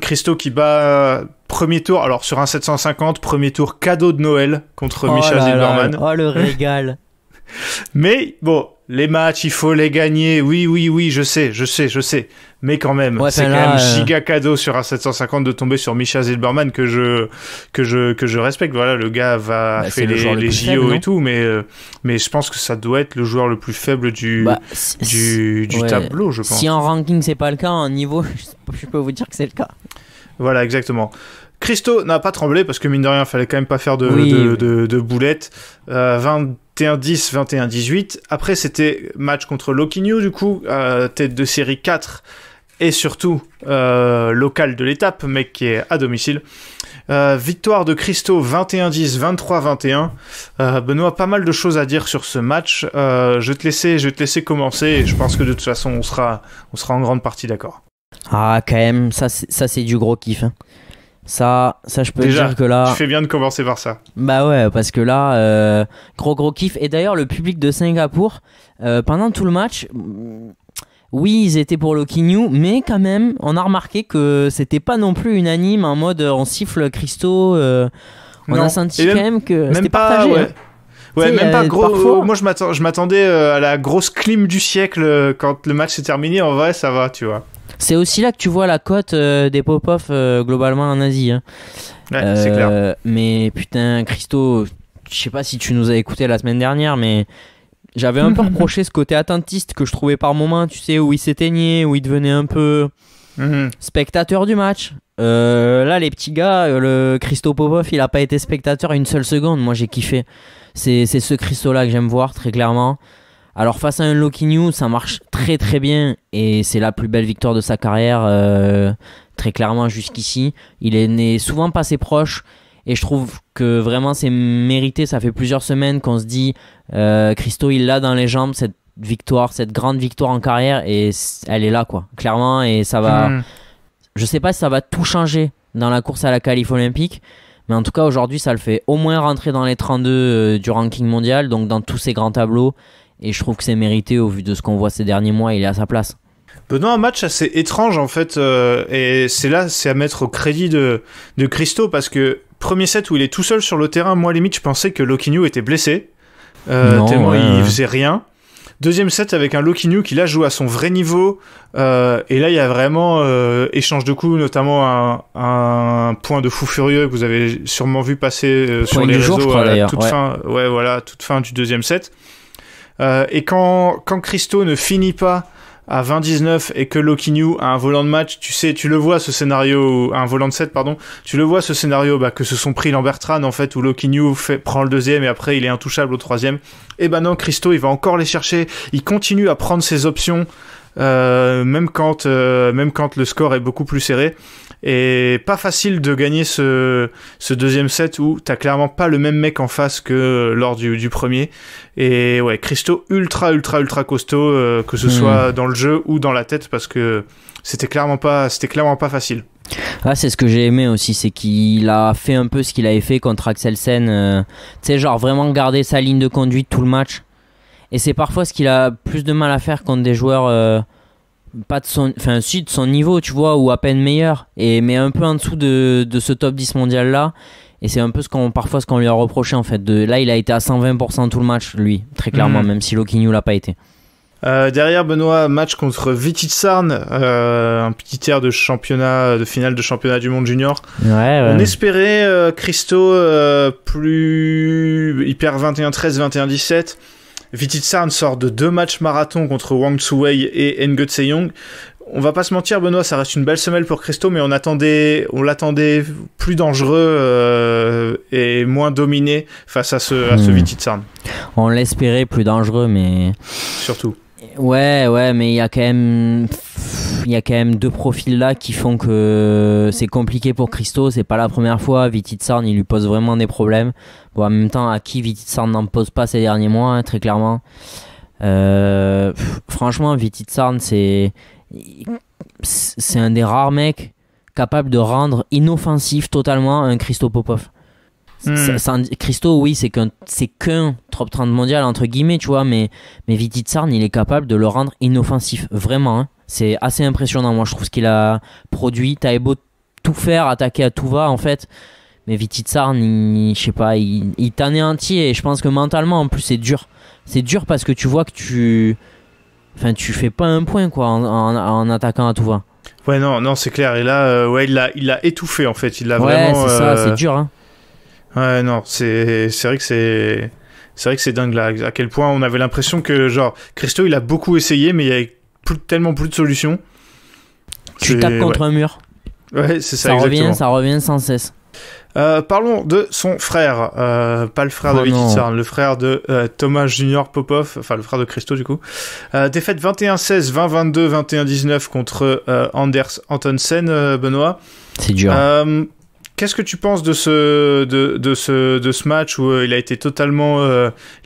A: Christo qui bat premier tour, alors sur un 750, premier tour cadeau de Noël contre oh Michel Zimmerman. Oh le
B: régal.
A: (laughs) mais bon, les matchs, il faut les gagner. Oui, oui, oui, je sais, je sais, je sais. Mais quand même, c'est ben quand même euh, giga cadeau sur A750 de tomber sur Micha Zilberman que je, que je, que je respecte. Voilà, le gars va bah, faire les, JO et tout, mais, euh, mais je pense que ça doit être le joueur le plus faible du, bah, du, tableau, je pense. Si en ranking c'est pas le cas, en niveau, (laughs) je peux vous dire que c'est le cas. Voilà, exactement. Christo n'a pas tremblé parce que mine de rien, fallait quand même pas faire de, boulettes. 20 euh, 21-10, 21-18. Après, c'était match contre Lokinio, du coup, tête de série 4 et surtout euh, local de l'étape, mec qui est à domicile. Euh, victoire de Christo 21-10, 23-21. Euh, Benoît, pas mal de choses à dire sur ce match. Euh, je vais te laisser, je te laisser commencer. Et je pense que de toute façon, on sera, on sera en grande partie d'accord.
B: Ah, quand même, ça, ça c'est du gros kiff. Hein. Ça, ça je peux dire que là. Tu fais
A: bien de commencer par ça.
B: Bah ouais, parce que là, euh, gros gros kiff. Et d'ailleurs, le public de Singapour, euh, pendant tout le match, mm, oui, ils étaient pour New mais quand même, on a remarqué que c'était pas non plus unanime en mode en siffle Christo. Euh, on a senti quand même que c'était partagé.
A: Ouais. Hein. même pas gros. Moi, je m'attendais à la grosse clim du siècle quand le match s'est terminé. En vrai, ça va, tu vois. C'est aussi là que
B: tu vois la cote euh, des Popov euh, globalement en Asie. Hein. Euh, mais putain, Christo, je sais pas si tu nous as écouté la semaine dernière, mais j'avais un peu (laughs) reproché ce côté attentiste que je trouvais par moment, tu sais, où il s'éteignait, où il devenait un peu mhm. spectateur du match. là, les petits gars, le Christo Popov, il a pas été spectateur une seule seconde. Moi, j'ai kiffé. C'est ce Christo-là que j'aime voir, très clairement. Alors face à un Loki New, ça marche très très bien et c'est la plus belle victoire de sa carrière euh, très clairement jusqu'ici. Il est né souvent pas assez proche et je trouve que vraiment c'est mérité. Ça fait plusieurs semaines qu'on se dit euh, Christo il l'a dans les jambes cette victoire, cette grande victoire en carrière et elle est là quoi, clairement et ça va. Hmm. Je sais pas si ça va tout changer dans la course à la qualif olympique. Mais en tout cas, aujourd'hui, ça le fait au moins rentrer dans les 32 euh, du ranking mondial, donc dans tous ces grands tableaux. Et je trouve que c'est mérité au vu de ce qu'on voit ces derniers mois. Il est à sa place.
A: Benoît, bah un match assez étrange en fait, euh, et c'est là, c'est à mettre au crédit de, de Christo parce que premier set où il est tout seul sur le terrain, moi limite je pensais que Lokinyu était blessé, euh, tellement il faisait rien. Deuxième set avec un Lokinyu qui là joue à son vrai niveau, euh, et là il y a vraiment échange de coups, notamment un, point de fou furieux que vous avez sûrement vu passer sur les réseaux à toute fin, ouais voilà, toute fin du deuxième set. Euh, et quand, quand Christo ne finit pas à 20-19 et que Loki a un volant de match, tu sais, tu le vois ce scénario, un volant de 7, pardon, tu le vois ce scénario bah, que se sont pris Lambertran en fait, où Loki New fait, prend le deuxième et après il est intouchable au troisième. Et ben non, Christo il va encore les chercher, il continue à prendre ses options. Euh, même quand euh, même quand le score est beaucoup plus serré et pas facile de gagner ce, deuxième set où t'as clairement pas le même mec en face que lors du, premier. Et ouais, Christo ultra, ultra, ultra costaud, euh, que ce hmm. soit dans le jeu ou dans la tête, parce que c'était clairement pas, c'était clairement pas facile.
B: Ah, c'est ce que j'ai aimé aussi, c'est qu'il a fait un peu ce qu'il avait fait contre Axel Sen. Euh, tu sais, genre vraiment garder sa ligne de conduite tout le match. Et c'est parfois ce qu'il a plus de mal à faire contre des joueurs. Euh, pas de son enfin son niveau tu vois ou à peine meilleur et mais un peu en dessous de, de ce top 10 mondial là et c'est un peu ce qu'on parfois ce qu'on lui a reproché en fait de là il a été à 120% tout le match lui très clairement mm. même si new l'a pas été
A: euh, derrière Benoît, match contre Vititsarn, euh, un petit air de championnat, de finale de championnat du monde junior. Ouais, On espérait euh, Christo euh, plus hyper 21-13, 21-17. Vititsarn sort de deux matchs marathon contre Wang Tsuwei et Tseyong. On va pas se mentir, Benoît, ça reste une belle semelle pour Christo, mais on attendait, on l'attendait plus dangereux euh, et moins dominé face à ce, à ce hmm.
B: On l'espérait plus dangereux, mais surtout. Ouais, ouais, mais il y a quand même il y quand même deux profils là qui font que c'est compliqué pour Christo. C'est pas la première fois. Vititsarn, il lui pose vraiment des problèmes. Bon, en même temps, à qui n'en pose pas ces derniers mois, hein, très clairement. Euh, franchement, Vititsar, c'est c'est un des rares mecs capable de rendre inoffensif totalement un Christo Popov. Hmm. oui, c'est qu'un c'est qu'un top 30 mondial entre guillemets, tu vois, mais mais Vititsarn, il est capable de le rendre inoffensif vraiment. Hein. C'est assez impressionnant, moi je trouve ce qu'il a produit. Taibo beau tout faire, attaquer à tout va, en fait, mais Vititsar, je sais pas, il, il t'anéantit et je pense que mentalement en plus c'est dur. C'est dur parce que tu vois que tu. Enfin, tu fais pas un point quoi en, attaquant à tout va.
A: Ouais, non, non, c'est clair. Et là, euh, ouais, il l'a, il l'a étouffé en fait. Il l'a ouais, c'est ça, euh, c'est dur. Hein. Ouais, non, c'est, vrai que c'est, c'est vrai que c'est dingue là. À quel point on avait l'impression que genre Christo, il a beaucoup essayé, mais il y avait tellement plus de solutions.
B: Tu tapes contre un mur. Ouais, c'est ça. Ça revient, ça
A: revient sans cesse. Euh, parlons de son frère, euh, pas le frère de Vicky oh le frère de euh, Thomas Junior Popov, enfin le frère de Christo du coup. défaite 21-16, 20-22, 21-19 contre Anders Antonsen, Benoît. C'est dur. Qu'est-ce que tu penses de ce, de, ce, de ce match où il a été totalement,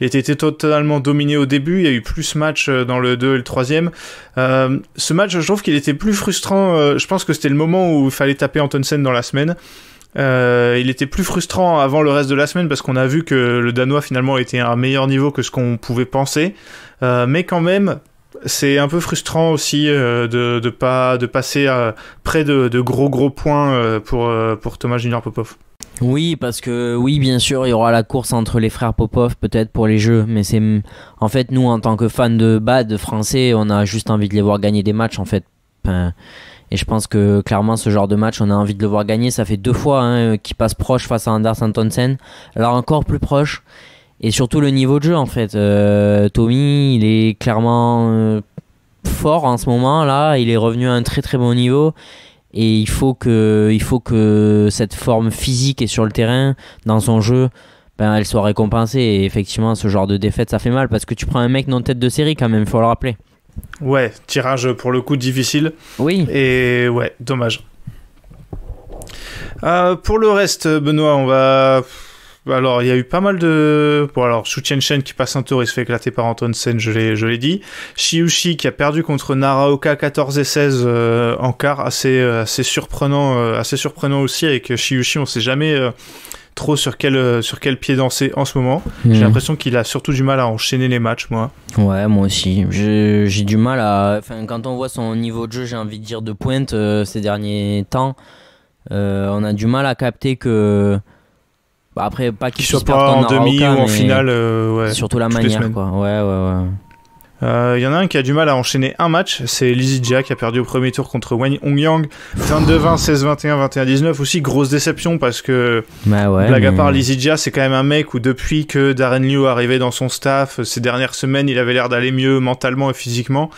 A: il a totalement dominé au début, il y a eu plus match dans le 2 et le 3 ème Ce match, je trouve qu'il était plus frustrant, je pense que c'était le moment où il fallait taper Antonsen dans la semaine. Euh, il était plus frustrant avant le reste de la semaine parce qu'on a vu que le Danois finalement était à un meilleur niveau que ce qu'on pouvait penser. Euh, mais quand même, c'est un peu frustrant aussi euh, de, pas, de passer près de, gros gros points pour, pour Thomas Junior Popov. Oui, parce que oui,
B: bien sûr, il y aura la course entre les frères Popov peut-être pour les jeux, mais c'est en fait nous en tant que fans de bad français, on a juste envie de les voir gagner des matchs en fait. Et je pense que clairement, ce genre de match, on a envie de le voir gagner. Ça fait deux fois hein, qu'il passe proche face à Anders Antonsen. alors encore plus proche. Et surtout le niveau de jeu, en fait. Euh, Tommy, il est clairement euh, fort en ce moment. Là, il est revenu à un très très bon niveau. Et il faut que, il faut que cette forme physique et sur le terrain, dans son jeu, ben, elle soit récompensée. Et effectivement, ce genre de défaite, ça fait mal parce que tu prends un mec non tête de série quand même, il faut le rappeler.
A: Ouais, tirage pour le coup difficile. Oui. Et ouais, dommage. Euh, pour le reste, Benoît, on va. Alors, il y a eu pas mal de. Bon, alors, Shu Shen qui passe un tour et se fait éclater par Anton Sen, je l'ai, dit. Shiushi qui a perdu contre Naraoka 14 et 16 euh, en quart, assez, euh, assez surprenant, assez surprenant aussi avec Shiushi, on sait jamais trop sur quel, euh, sur quel pied danser en ce moment. J'ai hmm. l'impression qu'il a surtout du mal à enchaîner les matchs, moi.
B: Ouais, moi aussi. J'ai du mal à. quand on voit
A: son niveau de jeu, j'ai envie de dire de pointe euh,
B: ces derniers temps, euh, on a du mal à capter que. Bah, après, pas qu'il soit en demi ou en finale. surtout la manière,
A: quoi. Ouais, ouais, ouais. Il euh, y en a un qui a du mal à enchaîner un match, c'est Lizzie Jack qui a perdu au premier tour contre Wang Hongyang. 22-20, 16-21, 21-19. Aussi, grosse déception parce que, bah ouais, blague à part, Lizzie c'est quand même un mec où depuis que Darren Liu est arrivé dans son staff, euh, ces dernières semaines, il avait l'air d'aller mieux mentalement et physiquement.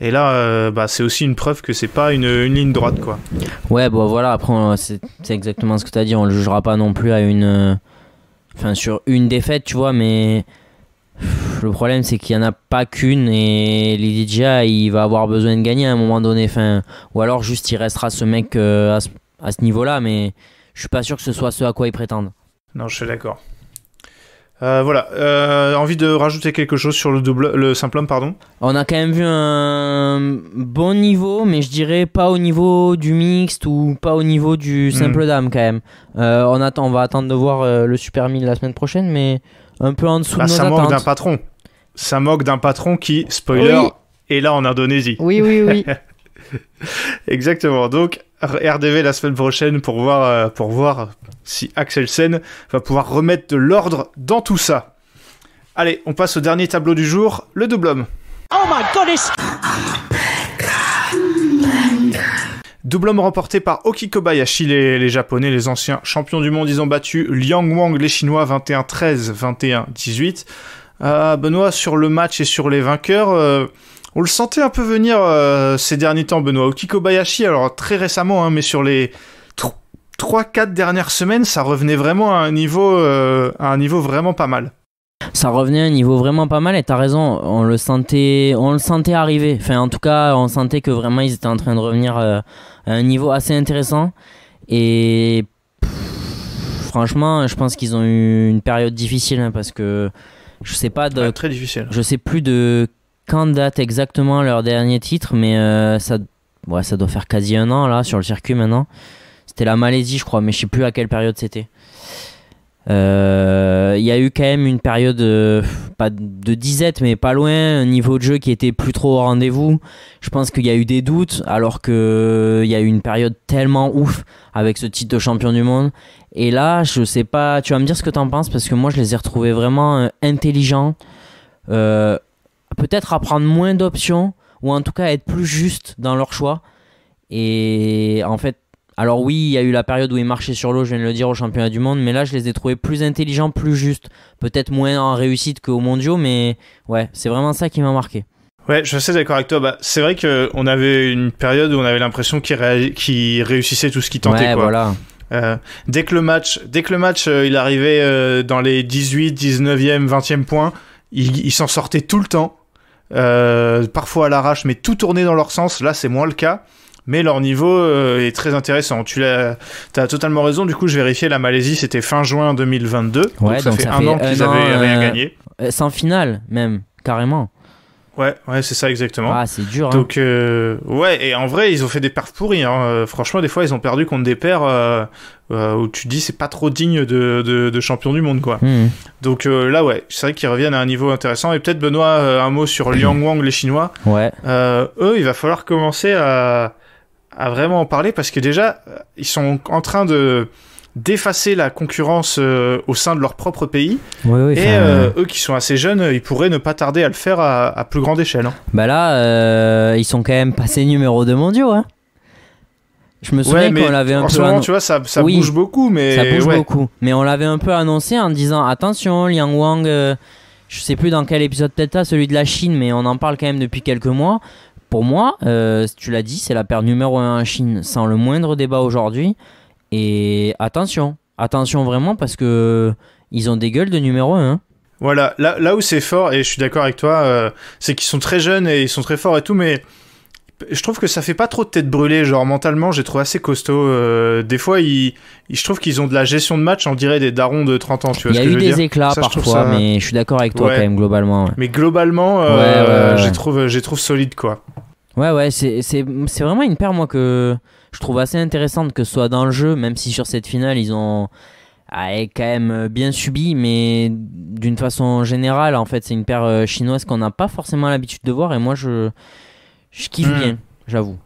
A: Et là, euh, bah, c'est aussi une preuve que c'est pas une, ligne droite, quoi.
B: Ouais, bon, voilà. Après, c'est exactement ce que tu as dit. On le jugera pas non plus à une, enfin, sur une défaite, tu vois. Mais le problème, c'est qu'il n'y en a pas qu'une et Lidija, il va avoir besoin de gagner à un moment donné. ou alors, juste, il restera ce mec euh, à ce, niveau-là, mais je suis pas sûr que ce soit ce à quoi ils prétendent. Non, je suis
A: d'accord. Euh, voilà, euh, envie de rajouter quelque chose sur le double, le simple homme, pardon. On a quand même vu un bon niveau, mais je dirais pas au niveau du
B: mixte ou pas au niveau du simple hmm. dame quand même. on attend, on va attendre de voir le super
A: mille la semaine prochaine, mais un peu en dessous de bah, de nos ça moque d'un patron. Ça moque d'un patron qui, spoiler, est là en Indonésie. Oui, oui, oui. (laughs) Exactement. Donc RDV la semaine prochaine pour voir, euh, pour voir si Axel Sen va pouvoir remettre de l'ordre dans tout ça. Allez, on passe au dernier tableau du jour, le double homme.
B: Oh my god
A: Double homme remporté par Okikobayashi, Kobayashi, les, Japonais, les anciens champions du monde, ils ont battu Liang Wang, les Chinois, 21-13, 21-18. Euh, Benoît, sur le match et sur les vainqueurs, euh, on le sentait un peu venir euh, ces derniers temps, Benoît. Okikobayashi, Kobayashi, alors très récemment, hein, mais sur les 3-4 dernières semaines, ça revenait vraiment à un niveau, à un niveau vraiment pas mal
B: ça revenait à un niveau vraiment pas mal et t'as raison, on le sentait, on le sentait arriver. Enfin, en tout cas, on sentait que vraiment ils étaient en train de revenir euh, à un niveau assez intéressant. Et franchement, je pense qu'ils ont eu une période difficile hein, parce que je sais pas de, très difficile. Je sais plus de quand date exactement leur dernier titre, mais euh, ça, ça doit faire quasi un an là sur le circuit maintenant. C'était la Malaisie, je crois, mais je sais plus à quelle période c'était. Euh, il y a eu quand même une période, euh, pas de disette, mais pas loin, un niveau de jeu qui était plus trop au rendez-vous. Je pense qu'il y a eu des doutes, alors qu'il euh, y a eu une période tellement ouf avec ce titre de champion du monde. Et là, je sais pas, tu vas me dire ce que t'en penses, parce que moi je les ai retrouvés vraiment intelligents. Peut-être à prendre moins d'options, ou en tout cas être plus juste dans leur choix. Et en fait, alors oui, il y a eu la période où ils marchaient sur l'eau, je viens de le dire, au championnat du monde, mais là je les ai trouvés plus intelligents, plus justes, peut-être moins en réussite qu'aux mondiaux, mais ouais, c'est vraiment ça qui m'a marqué.
A: Ouais, je suis d'accord avec toi. Bah, c'est vrai qu'on avait une période où on avait l'impression qu'ils réussissaient tout ce qu'ils tentaient. voilà. Euh, dès que le match, dès que le match euh, il arrivait euh, dans les 18, 19e, 20e points, ils il s'en sortaient tout le temps. parfois à l'arrache, mais tout tournait dans leur sens. Là, c'est moins le cas mais leur niveau euh, est très intéressant. Tu as, as, totalement raison. Du coup, je vérifiais la Malaisie, c'était fin juin 2022. donc ça fait un an qu'ils avaient rien euh, gagné. Euh, sans finale, même, carrément. Ouais, ouais, c'est ça exactement. Ah, c'est dur. Hein. Donc, ouais, et en vrai, ils ont fait des pertes pourries. Hein. Franchement, des fois, ils ont perdu contre des paires où tu te dis c'est pas trop digne de, champion du monde, quoi. Mmh. Donc là, ouais, c'est vrai qu'ils reviennent à un niveau intéressant. Et peut-être Benoît, un mot sur Liang Wang, les Chinois. Ouais. eux, il va falloir commencer à à vraiment en parler parce que déjà, ils sont en train de d'effacer la concurrence euh, au sein de leur propre pays. et
B: euh,
A: eux qui sont assez jeunes, ils pourraient ne pas tarder à le faire à, plus grande échelle. Hein.
B: Bah là, euh, ils sont quand même passés numéro 2 mondiaux. Hein. Je me souviens qu'on l'avait un peu. tu vois, ça, ça bouge beaucoup, mais. Ça bouge beaucoup. Mais on l'avait un peu annoncé en disant attention, Liang Wang je sais plus dans quel épisode peut-être celui de la Chine, mais on en parle quand même depuis quelques mois pour moi, euh, tu l'as dit, c'est la paire numéro 1 en Chine, sans le moindre débat aujourd'hui. Et attention, attention vraiment, parce que
A: ils ont des gueules de numéro 1. Hein. Voilà, là, où c'est fort, et je suis d'accord avec toi, euh, c'est qu'ils sont très jeunes et ils sont très forts et tout, mais je trouve que ça fait pas trop de tête brûlée. Genre, mentalement, j'ai trouvé assez costaud. Euh, des fois, je trouve qu'ils ont de la gestion de match, on dirait des darons de 30 ans. Tu Il y a eu des éclats parfois, mais je suis d'accord avec toi quand même, globalement.
B: Mais globalement, je,
A: trouve, trouve solide, quoi.
B: Ouais, ouais, c'est vraiment une paire, moi, que je trouve assez intéressante que ce soit dans le jeu, même si sur cette finale, ils ont ah, quand même euh, bien subi, mais d'une façon générale, en fait, c'est une paire euh, chinoise qu'on n'a pas forcément l'habitude
A: de voir, et moi, je, je kiffe hmm. bien, j'avoue.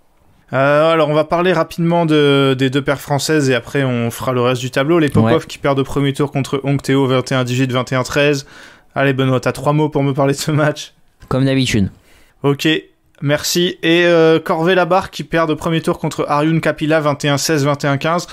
A: Euh, alors, on va parler rapidement de, des deux paires françaises et après on fera le reste du tableau. Les Popov qui perdent au premier tour contre Hong Teo 21-18, 21-13. Allez, Benoît, t'as trois mots pour me parler de ce match Comme d'habitude. Ok, Merci. Et Corvé euh, Corvée Labarre qui perd de premier tour contre Aryun Kapila 21-16, 21-15.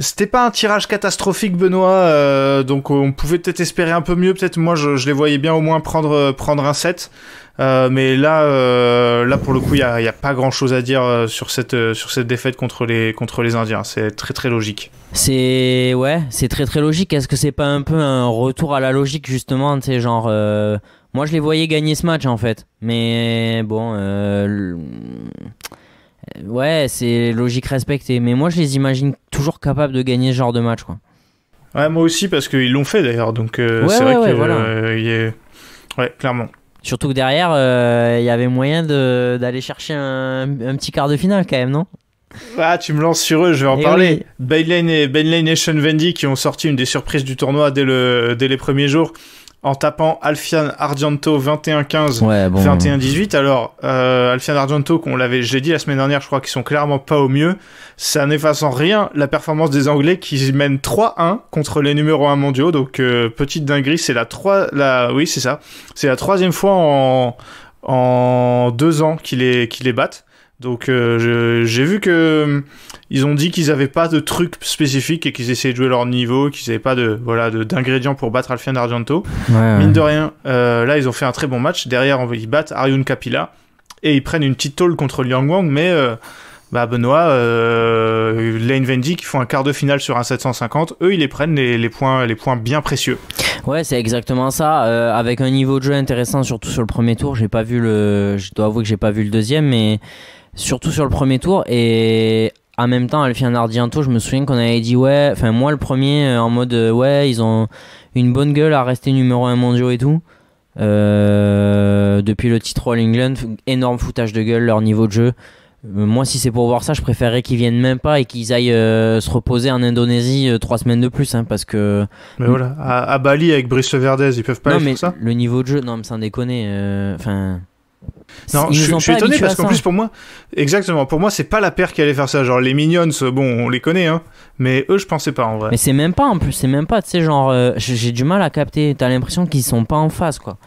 A: C'était pas un tirage catastrophique, Benoît, euh, donc euh, on pouvait peut-être espérer un peu mieux. Peut-être moi, je, les voyais bien au moins prendre prendre un set, mais là, là pour le coup, il y a, y a, pas grand-chose à dire sur cette sur cette défaite contre les contre les Indiens. C'est très très logique. C'est ouais,
B: c'est très très logique. Est-ce que c'est pas un peu un retour à la logique justement, tu sais, genre moi, je les voyais gagner ce match en fait. Mais bon, euh, ouais, c'est logique respecté. Mais moi, je les imagine toujours capables de gagner ce genre de match. Quoi.
A: Ouais, moi aussi, parce qu'ils l'ont fait d'ailleurs. Donc, euh, c'est vrai que. est... Euh, ouais, clairement. Surtout que derrière,
B: il y avait moyen d'aller chercher un, petit quart de finale quand même, non
A: ah, tu me lances sur eux, je vais en eh parler. Oui. et, Sean Vendy qui ont sorti une des surprises du tournoi dès, dès les premiers jours en tapant Alfian Argento 21-15, 21-18. Alors, euh, Alfian Argento, qu'on l'avait, j'ai dit la semaine dernière, je crois qu'ils sont clairement pas au mieux. Ça n'efface en rien la performance des Anglais qui mènent 3-1 contre les numéros 1 mondiaux. Donc, euh, petite dinguerie, c'est la 3, la, oui, c'est ça. C'est la troisième fois en, en deux ans qu'ils les, les battent. Donc euh, j'ai vu que euh, ils ont dit qu'ils n'avaient pas de trucs spécifiques et qu'ils essayaient de jouer leur niveau, qu'ils n'avaient pas de voilà d'ingrédients pour battre Alfian Argento. Mine de rien, euh, là ils ont fait un très bon match. Derrière ils battent Aryun Kapila et ils prennent une petite tôle contre Liang Wang, mais bah, Benoît, Lane Vendy qui font un quart de finale sur un 750, eux ils les prennent les, points, les points bien précieux.
B: Ouais, c'est exactement ça. avec un niveau de jeu intéressant, surtout sur le premier tour, j'ai pas vu le, je dois avouer que j'ai pas vu le deuxième, mais surtout sur le premier tour. Et en même temps, Alfian Ardianto, je me souviens qu'on avait dit, ouais, enfin, moi le premier, euh, en mode, euh, ouais, ils ont une bonne gueule à rester numéro un mondiaux et tout. Euh, depuis le titre All England, énorme foutage de gueule, leur niveau de jeu. moi, si c'est pour voir ça, je préférerais qu'ils viennent même pas et qu'ils aillent se reposer en Indonésie trois semaines de plus, hein, parce que. Mais voilà, à,
A: Bali avec Brice Verdez, ils peuvent pas non, aller mais ça. Le niveau de jeu, non, mais sans déconner. Enfin. Non, je, suis étonné parce qu'en plus pour moi, exactement, pour moi c'est pas la paire qui allait faire ça. Genre les Minions, euh, bon, on les connaît, hein, mais eux je pensais pas en vrai. Mais c'est
B: même pas en plus, c'est même pas, tu sais, genre euh, j'ai du mal à capter. T'as l'impression qu'ils sont pas en phase quoi.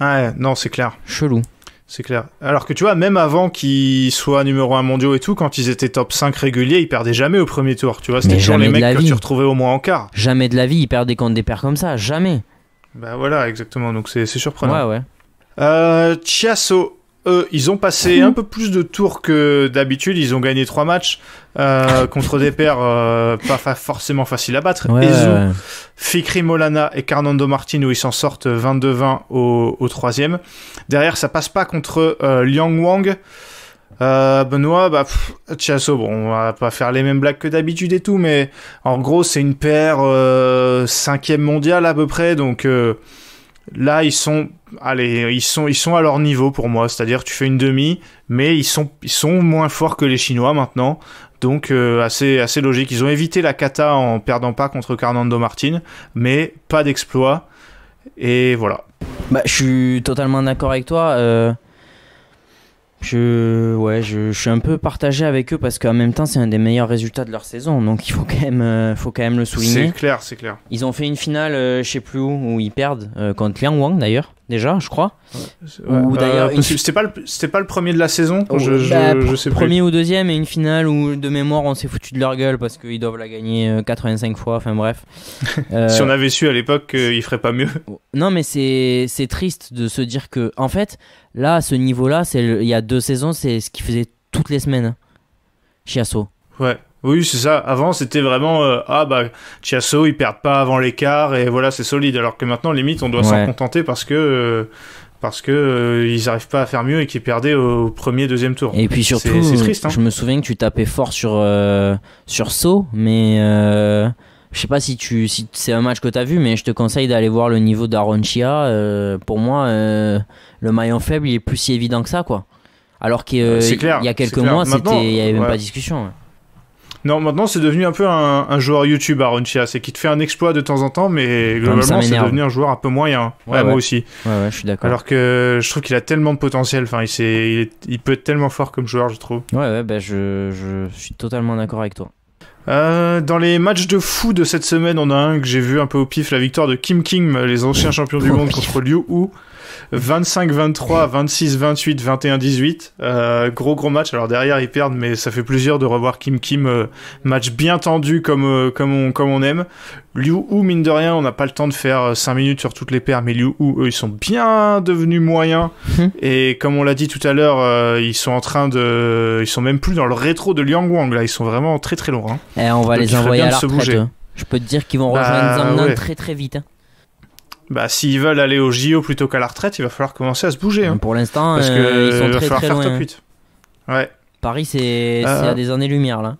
B: Ouais, non, c'est clair. Chelou. C'est clair.
A: Alors que tu vois, même avant qu'ils soient numéro 1 mondiaux et tout, quand ils étaient top 5 réguliers, ils perdaient jamais au premier tour. Tu vois, c'était toujours les mecs que tu retrouvais au moins en quart. Jamais de la vie, ils perdaient contre des paires comme ça, jamais. Bah voilà, exactement. Donc c'est surprenant. Ouais, ouais. Euh, Chiasso, eux, ils ont passé (laughs) un peu plus de tours que d'habitude. Ils ont gagné trois matchs euh, contre des paires euh, pas forcément faciles à battre. Ezo, Fikri Molana et Carnando Martin où ils s'en sortent 22-20 au, troisième. Derrière, ça passe pas contre euh, Liang Wang. Benoît, bah, pff, bon, on va pas faire les mêmes blagues que d'habitude et tout, mais en gros, c'est une paire cinquième mondiale à peu près, donc Là, ils sont, allez, ils sont, ils sont à leur niveau pour moi. C'est-à-dire, tu fais une demi, mais ils sont, sont moins forts que les Chinois maintenant. Donc euh, assez, assez logique. Ils ont évité la cata en perdant pas contre Carnando Martin, mais pas d'exploit. Et voilà. Bah, je suis totalement d'accord avec toi. Euh,
B: je, ouais, je, suis un peu partagé avec eux parce qu'en même temps, c'est un des meilleurs résultats de leur saison. Donc, il faut quand même, euh, faut quand même le souligner. C'est clair, c'est clair. Ils ont fait une finale, euh, je sais plus où, où ils perdent, euh, contre Liang Wang d'ailleurs déjà, je crois. ou euh, d'ailleurs, c'était
A: pas, pas le premier de la saison. Oh, je, je, bah, premier ou
B: deuxième et une finale où de mémoire on s'est foutu de leur gueule parce qu'ils doivent la gagner 85 euh, fois. Enfin bref. (laughs) Euh, si on avait su à
A: l'époque, il ferait pas mieux.
B: (laughs) Non, mais c'est triste de se dire que en fait, là, à ce niveau-là, c'est il y a deux saisons, c'est ce qu'ils faisait toutes les semaines chez
A: Ouais. Oui, c'est ça. Avant, c'était vraiment euh, ah bah Chiasso, ils perdent pas avant l'écart et voilà, c'est solide. Alors que maintenant, limite, on doit s'en contenter parce que euh, parce que euh, ils arrivent pas à faire mieux et qu'ils perdaient au premier, deuxième tour. Et puis surtout, hein. Je
B: me souviens que tu tapais fort sur sur So mais je sais pas si tu si c'est un match que tu as vu, mais je te conseille d'aller voir le niveau d'Aaron Chia. pour moi, le maillon faible, il est plus si évident que ça, quoi. Alors qu'il y a quelques mois, c'était il y avait même pas de discussion. Ouais.
A: Non, maintenant c'est devenu un peu un, joueur YouTube Aaron Chia. C'est qu'il te fait un exploit de temps en temps, mais globalement c'est devenu un joueur un peu moyen. Ouais, moi aussi. Ouais, ouais, je suis d'accord. Alors que je trouve qu'il a tellement de potentiel. Enfin, il, il, peut être tellement fort comme joueur, je trouve. Ouais, ouais, bah, je, je suis totalement d'accord avec toi. Euh, dans les matchs de fou de cette semaine, on a un que j'ai vu un peu au pif, la victoire de Kim Kim, les anciens (laughs) champions du monde contre Liu Hu. 25-23, 26-28, 21-18. gros gros match. Alors derrière ils perdent, mais ça fait plaisir de revoir Kim Kim. Euh, match bien tendu comme euh, comme on comme on aime. Liu Hu mine de rien, on n'a pas le temps de faire 5 euh, minutes sur toutes les paires, mais Liu Hu eux ils sont bien devenus moyens. Mhm. Et comme on l'a dit tout à l'heure, ils sont en train de, ils sont même plus dans le rétro de Liang Wang là. Ils sont vraiment très très loin. Et hein. eh, on va les envoyer à la hein. Je peux te dire qu'ils vont bah, rejoindre Zhang très très vite. Hein bah, s'ils veulent aller au JO plutôt qu'à la retraite, il va falloir commencer à se bouger. Hein. Pour l'instant, euh, que ils sont très faire loin, top hein. Ouais. Paris, euh. c'est à des années-lumière là.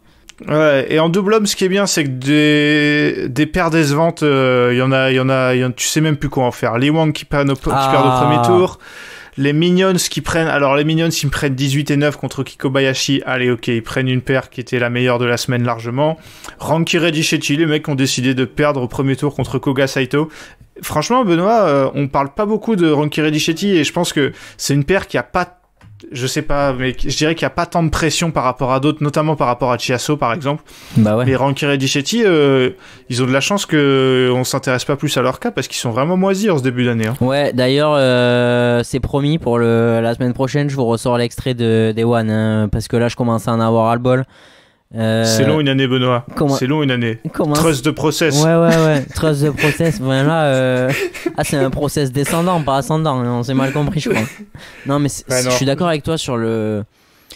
A: Ouais, et en double homme, ce qui est bien, c'est que des, des paires décevantes, euh, il y en y en a, tu sais même plus quoi en faire. Les Wang qui, qui perd au ah. premier tour, les Minions qui prennent, alors les Minions qui prennent 18 et 9 contre Kikobayashi, allez ok, ils prennent une paire qui était la meilleure de la semaine largement. Ranky Shetty, les mecs ont décidé de perdre au premier tour contre Koga Saito. Franchement, Benoît, euh, on parle pas beaucoup de Ranky Redichetti et je pense que c'est une paire qui a pas je sais pas, mais je dirais qu'il n'y a pas tant de pression par rapport à d'autres, notamment par rapport à Chiasso par exemple. Bah mais Rankir et Dichetti, euh, ils ont de la chance qu'on ne s'intéresse pas plus à leur cas parce qu'ils sont vraiment moisis en ce début d'année. Hein.
B: Ouais, d'ailleurs, euh, c'est promis pour la semaine prochaine, je vous ressors l'extrait de Day hein, parce que là, je commence à en avoir à le bol. Euh, c'est long une année, Benoît. Comment... C'est long une année. Comment... Trust de process. Ouais, ouais, ouais. Trust de process. là, euh... Ah, c'est un process descendant, pas ascendant. Hein, on s'est mal compris, je crois. Non, mais je suis d'accord avec toi sur le.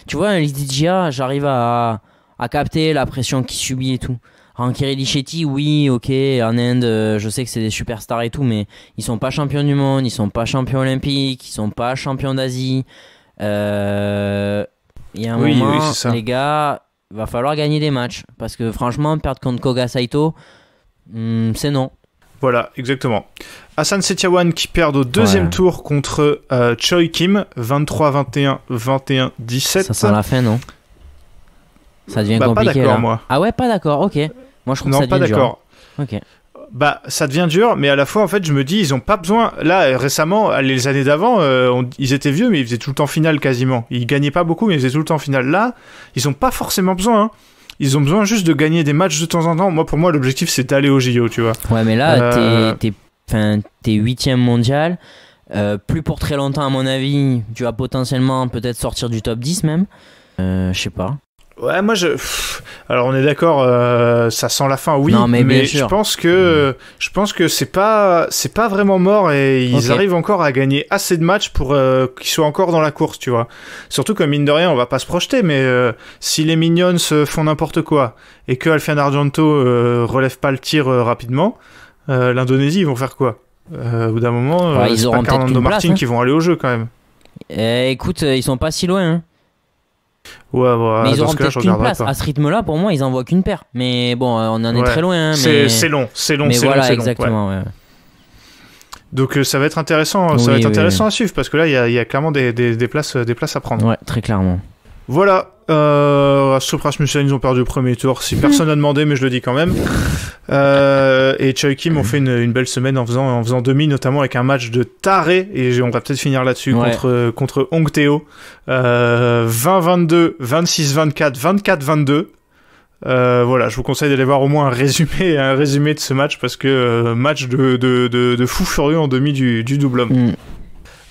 B: Tu vois, un j'arrive à... à capter la pression qu'il subit et tout. Rankiri Lichetti, oui, ok, en Inde, euh, je sais que c'est des superstars et tout, mais ils sont pas champions du monde, ils sont pas champions olympiques, ils sont pas champions d'Asie. Euh, il y a un moment, les gars, va falloir gagner
A: des matchs. Parce que franchement, perdre contre Koga Saito, hmm, c'est non. Voilà, exactement. Hassan Setiawan qui perd au deuxième tour contre euh, Choi Kim, 23-21, 21-17. Ça sent la fin, non Ça devient bah, compliqué. Pas d'accord, moi. Ah ouais, pas d'accord, ok. Moi, je trouve que ça pas d'accord. Ok bah ça devient dur, mais à la fois en fait je me dis ils ont pas besoin. Là récemment, les années d'avant, euh, ils étaient vieux mais ils faisaient tout le temps finale quasiment. Ils gagnaient pas beaucoup mais ils faisaient tout le temps finale. Là, ils ont pas forcément besoin. Hein. Ils ont besoin juste de gagner des matchs de temps en temps. Moi pour moi l'objectif c'est d'aller au JO, tu vois. Ouais mais là euh,
B: t'es huitième mondial. Euh, plus pour très longtemps à mon avis. Tu vas
A: potentiellement peut-être sortir du top 10 même.
B: je sais pas.
A: Ouais, moi je. Alors on est d'accord, euh, ça sent la fin, oui. mais, je pense que mm. je pense que c'est pas c'est pas vraiment mort et ils arrivent encore à gagner assez de matchs pour euh, qu'ils soient encore dans la course, tu vois. Surtout que mine de rien, on va pas se projeter, mais euh, si les Minions font n'importe quoi et que Alfian Argento relève pas le tir rapidement, l'Indonésie ils vont faire quoi Au bout d'un moment, ils auront Martin hein. qui vont aller au jeu quand même.
B: Eh, écoute, ils sont pas si loin. Hein. Ouais, ouais, mais ils auront peut-être qu'une place. Pas. À ce rythme-là, pour moi, ils envoient qu'une paire.
A: Mais bon, euh, on en est ouais. très loin. Hein, mais... C'est long, c'est long, c'est voilà, long. Exactement, long, ouais. Donc euh, ça va être intéressant, oui, ça va être oui, intéressant oui. à suivre parce que là, il y, y, a clairement des, des, des, places, euh, des places à prendre. Ouais, très clairement. Voilà, euh, Astrup ils ont perdu le premier tour. Si personne n'a demandé, mais je le dis quand même. Euh, et Choi Kim ont fait une, belle semaine en faisant, en faisant demi, notamment avec un match de taré. Et on va peut-être finir là-dessus contre, contre 20-22, 26-24, 24-22. voilà, je vous conseille d'aller voir au moins un résumé, un résumé de ce match parce que euh, match de, de, de, fou furieux en demi du, du double homme. Mm.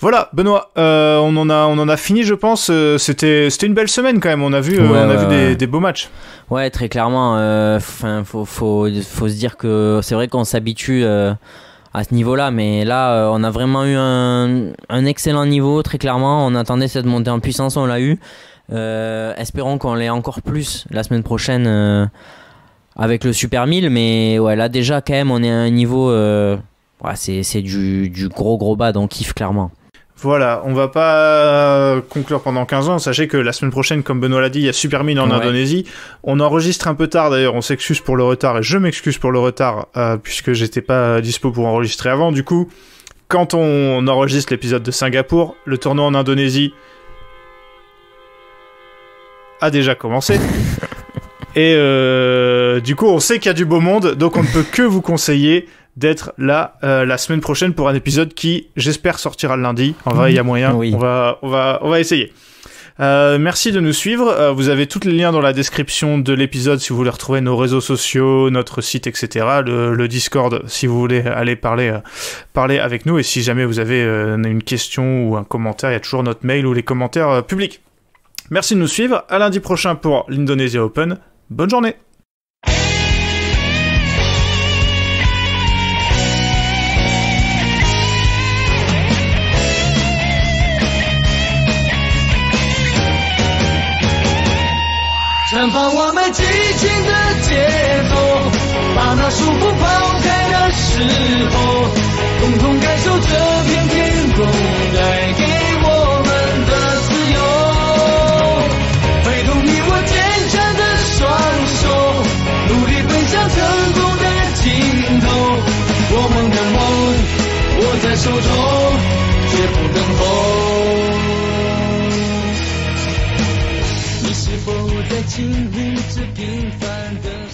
A: Voilà, Benoît, euh, on, en a, on en a fini, je pense. Euh, c'était, c'était une belle semaine quand même. On a vu, euh, on a vu Des, beaux matchs. Ouais,
B: très clairement. Enfin, faut, faut, se dire que c'est vrai qu'on s'habitue à ce niveau-là, mais là, on a vraiment eu un, excellent niveau, très clairement. On attendait cette montée en puissance, on l'a eu. espérons qu'on l'ait encore plus la semaine prochaine avec le Super 1000, mais ouais, là déjà, quand même, on est à un niveau. c'est, du, gros gros bas, donc kiffe clairement.
A: Voilà, on va pas euh, conclure pendant 15 ans. Sachez que la semaine prochaine, comme Benoît l'a dit, il y a Supermine en Indonésie. On enregistre un peu tard d'ailleurs, on s'excuse pour le retard et je m'excuse pour le retard euh, puisque j'étais pas dispo pour enregistrer avant. Du coup, quand on enregistre l'épisode de Singapour, le tournoi en Indonésie a déjà commencé. (laughs) et euh, du coup, on sait qu'il y a du beau monde, donc on ne peut que vous conseiller d'être là euh, la semaine prochaine pour un épisode qui, j'espère, sortira le lundi. En vrai, il y a moyen. Oui. On, va, on, va, on va essayer. Euh, merci de nous suivre. Euh, vous avez tous les liens dans la description de l'épisode si vous voulez retrouver nos réseaux sociaux, notre site, etc. Le, Discord si vous voulez aller parler, parler avec nous. Et si jamais vous avez une question ou un commentaire, il y a toujours notre mail ou les commentaires publics. Merci de nous suivre. À lundi prochain pour l'Indonesia Open. Bonne journée. 把我们激
B: 情的节奏，把那束缚抛开的时候，共同感受这片天空带给我们的自由。挥动你我坚强的双手，努力奔向成功的尽头。我们的梦握在手中，绝不等候。是否在经历着平凡的？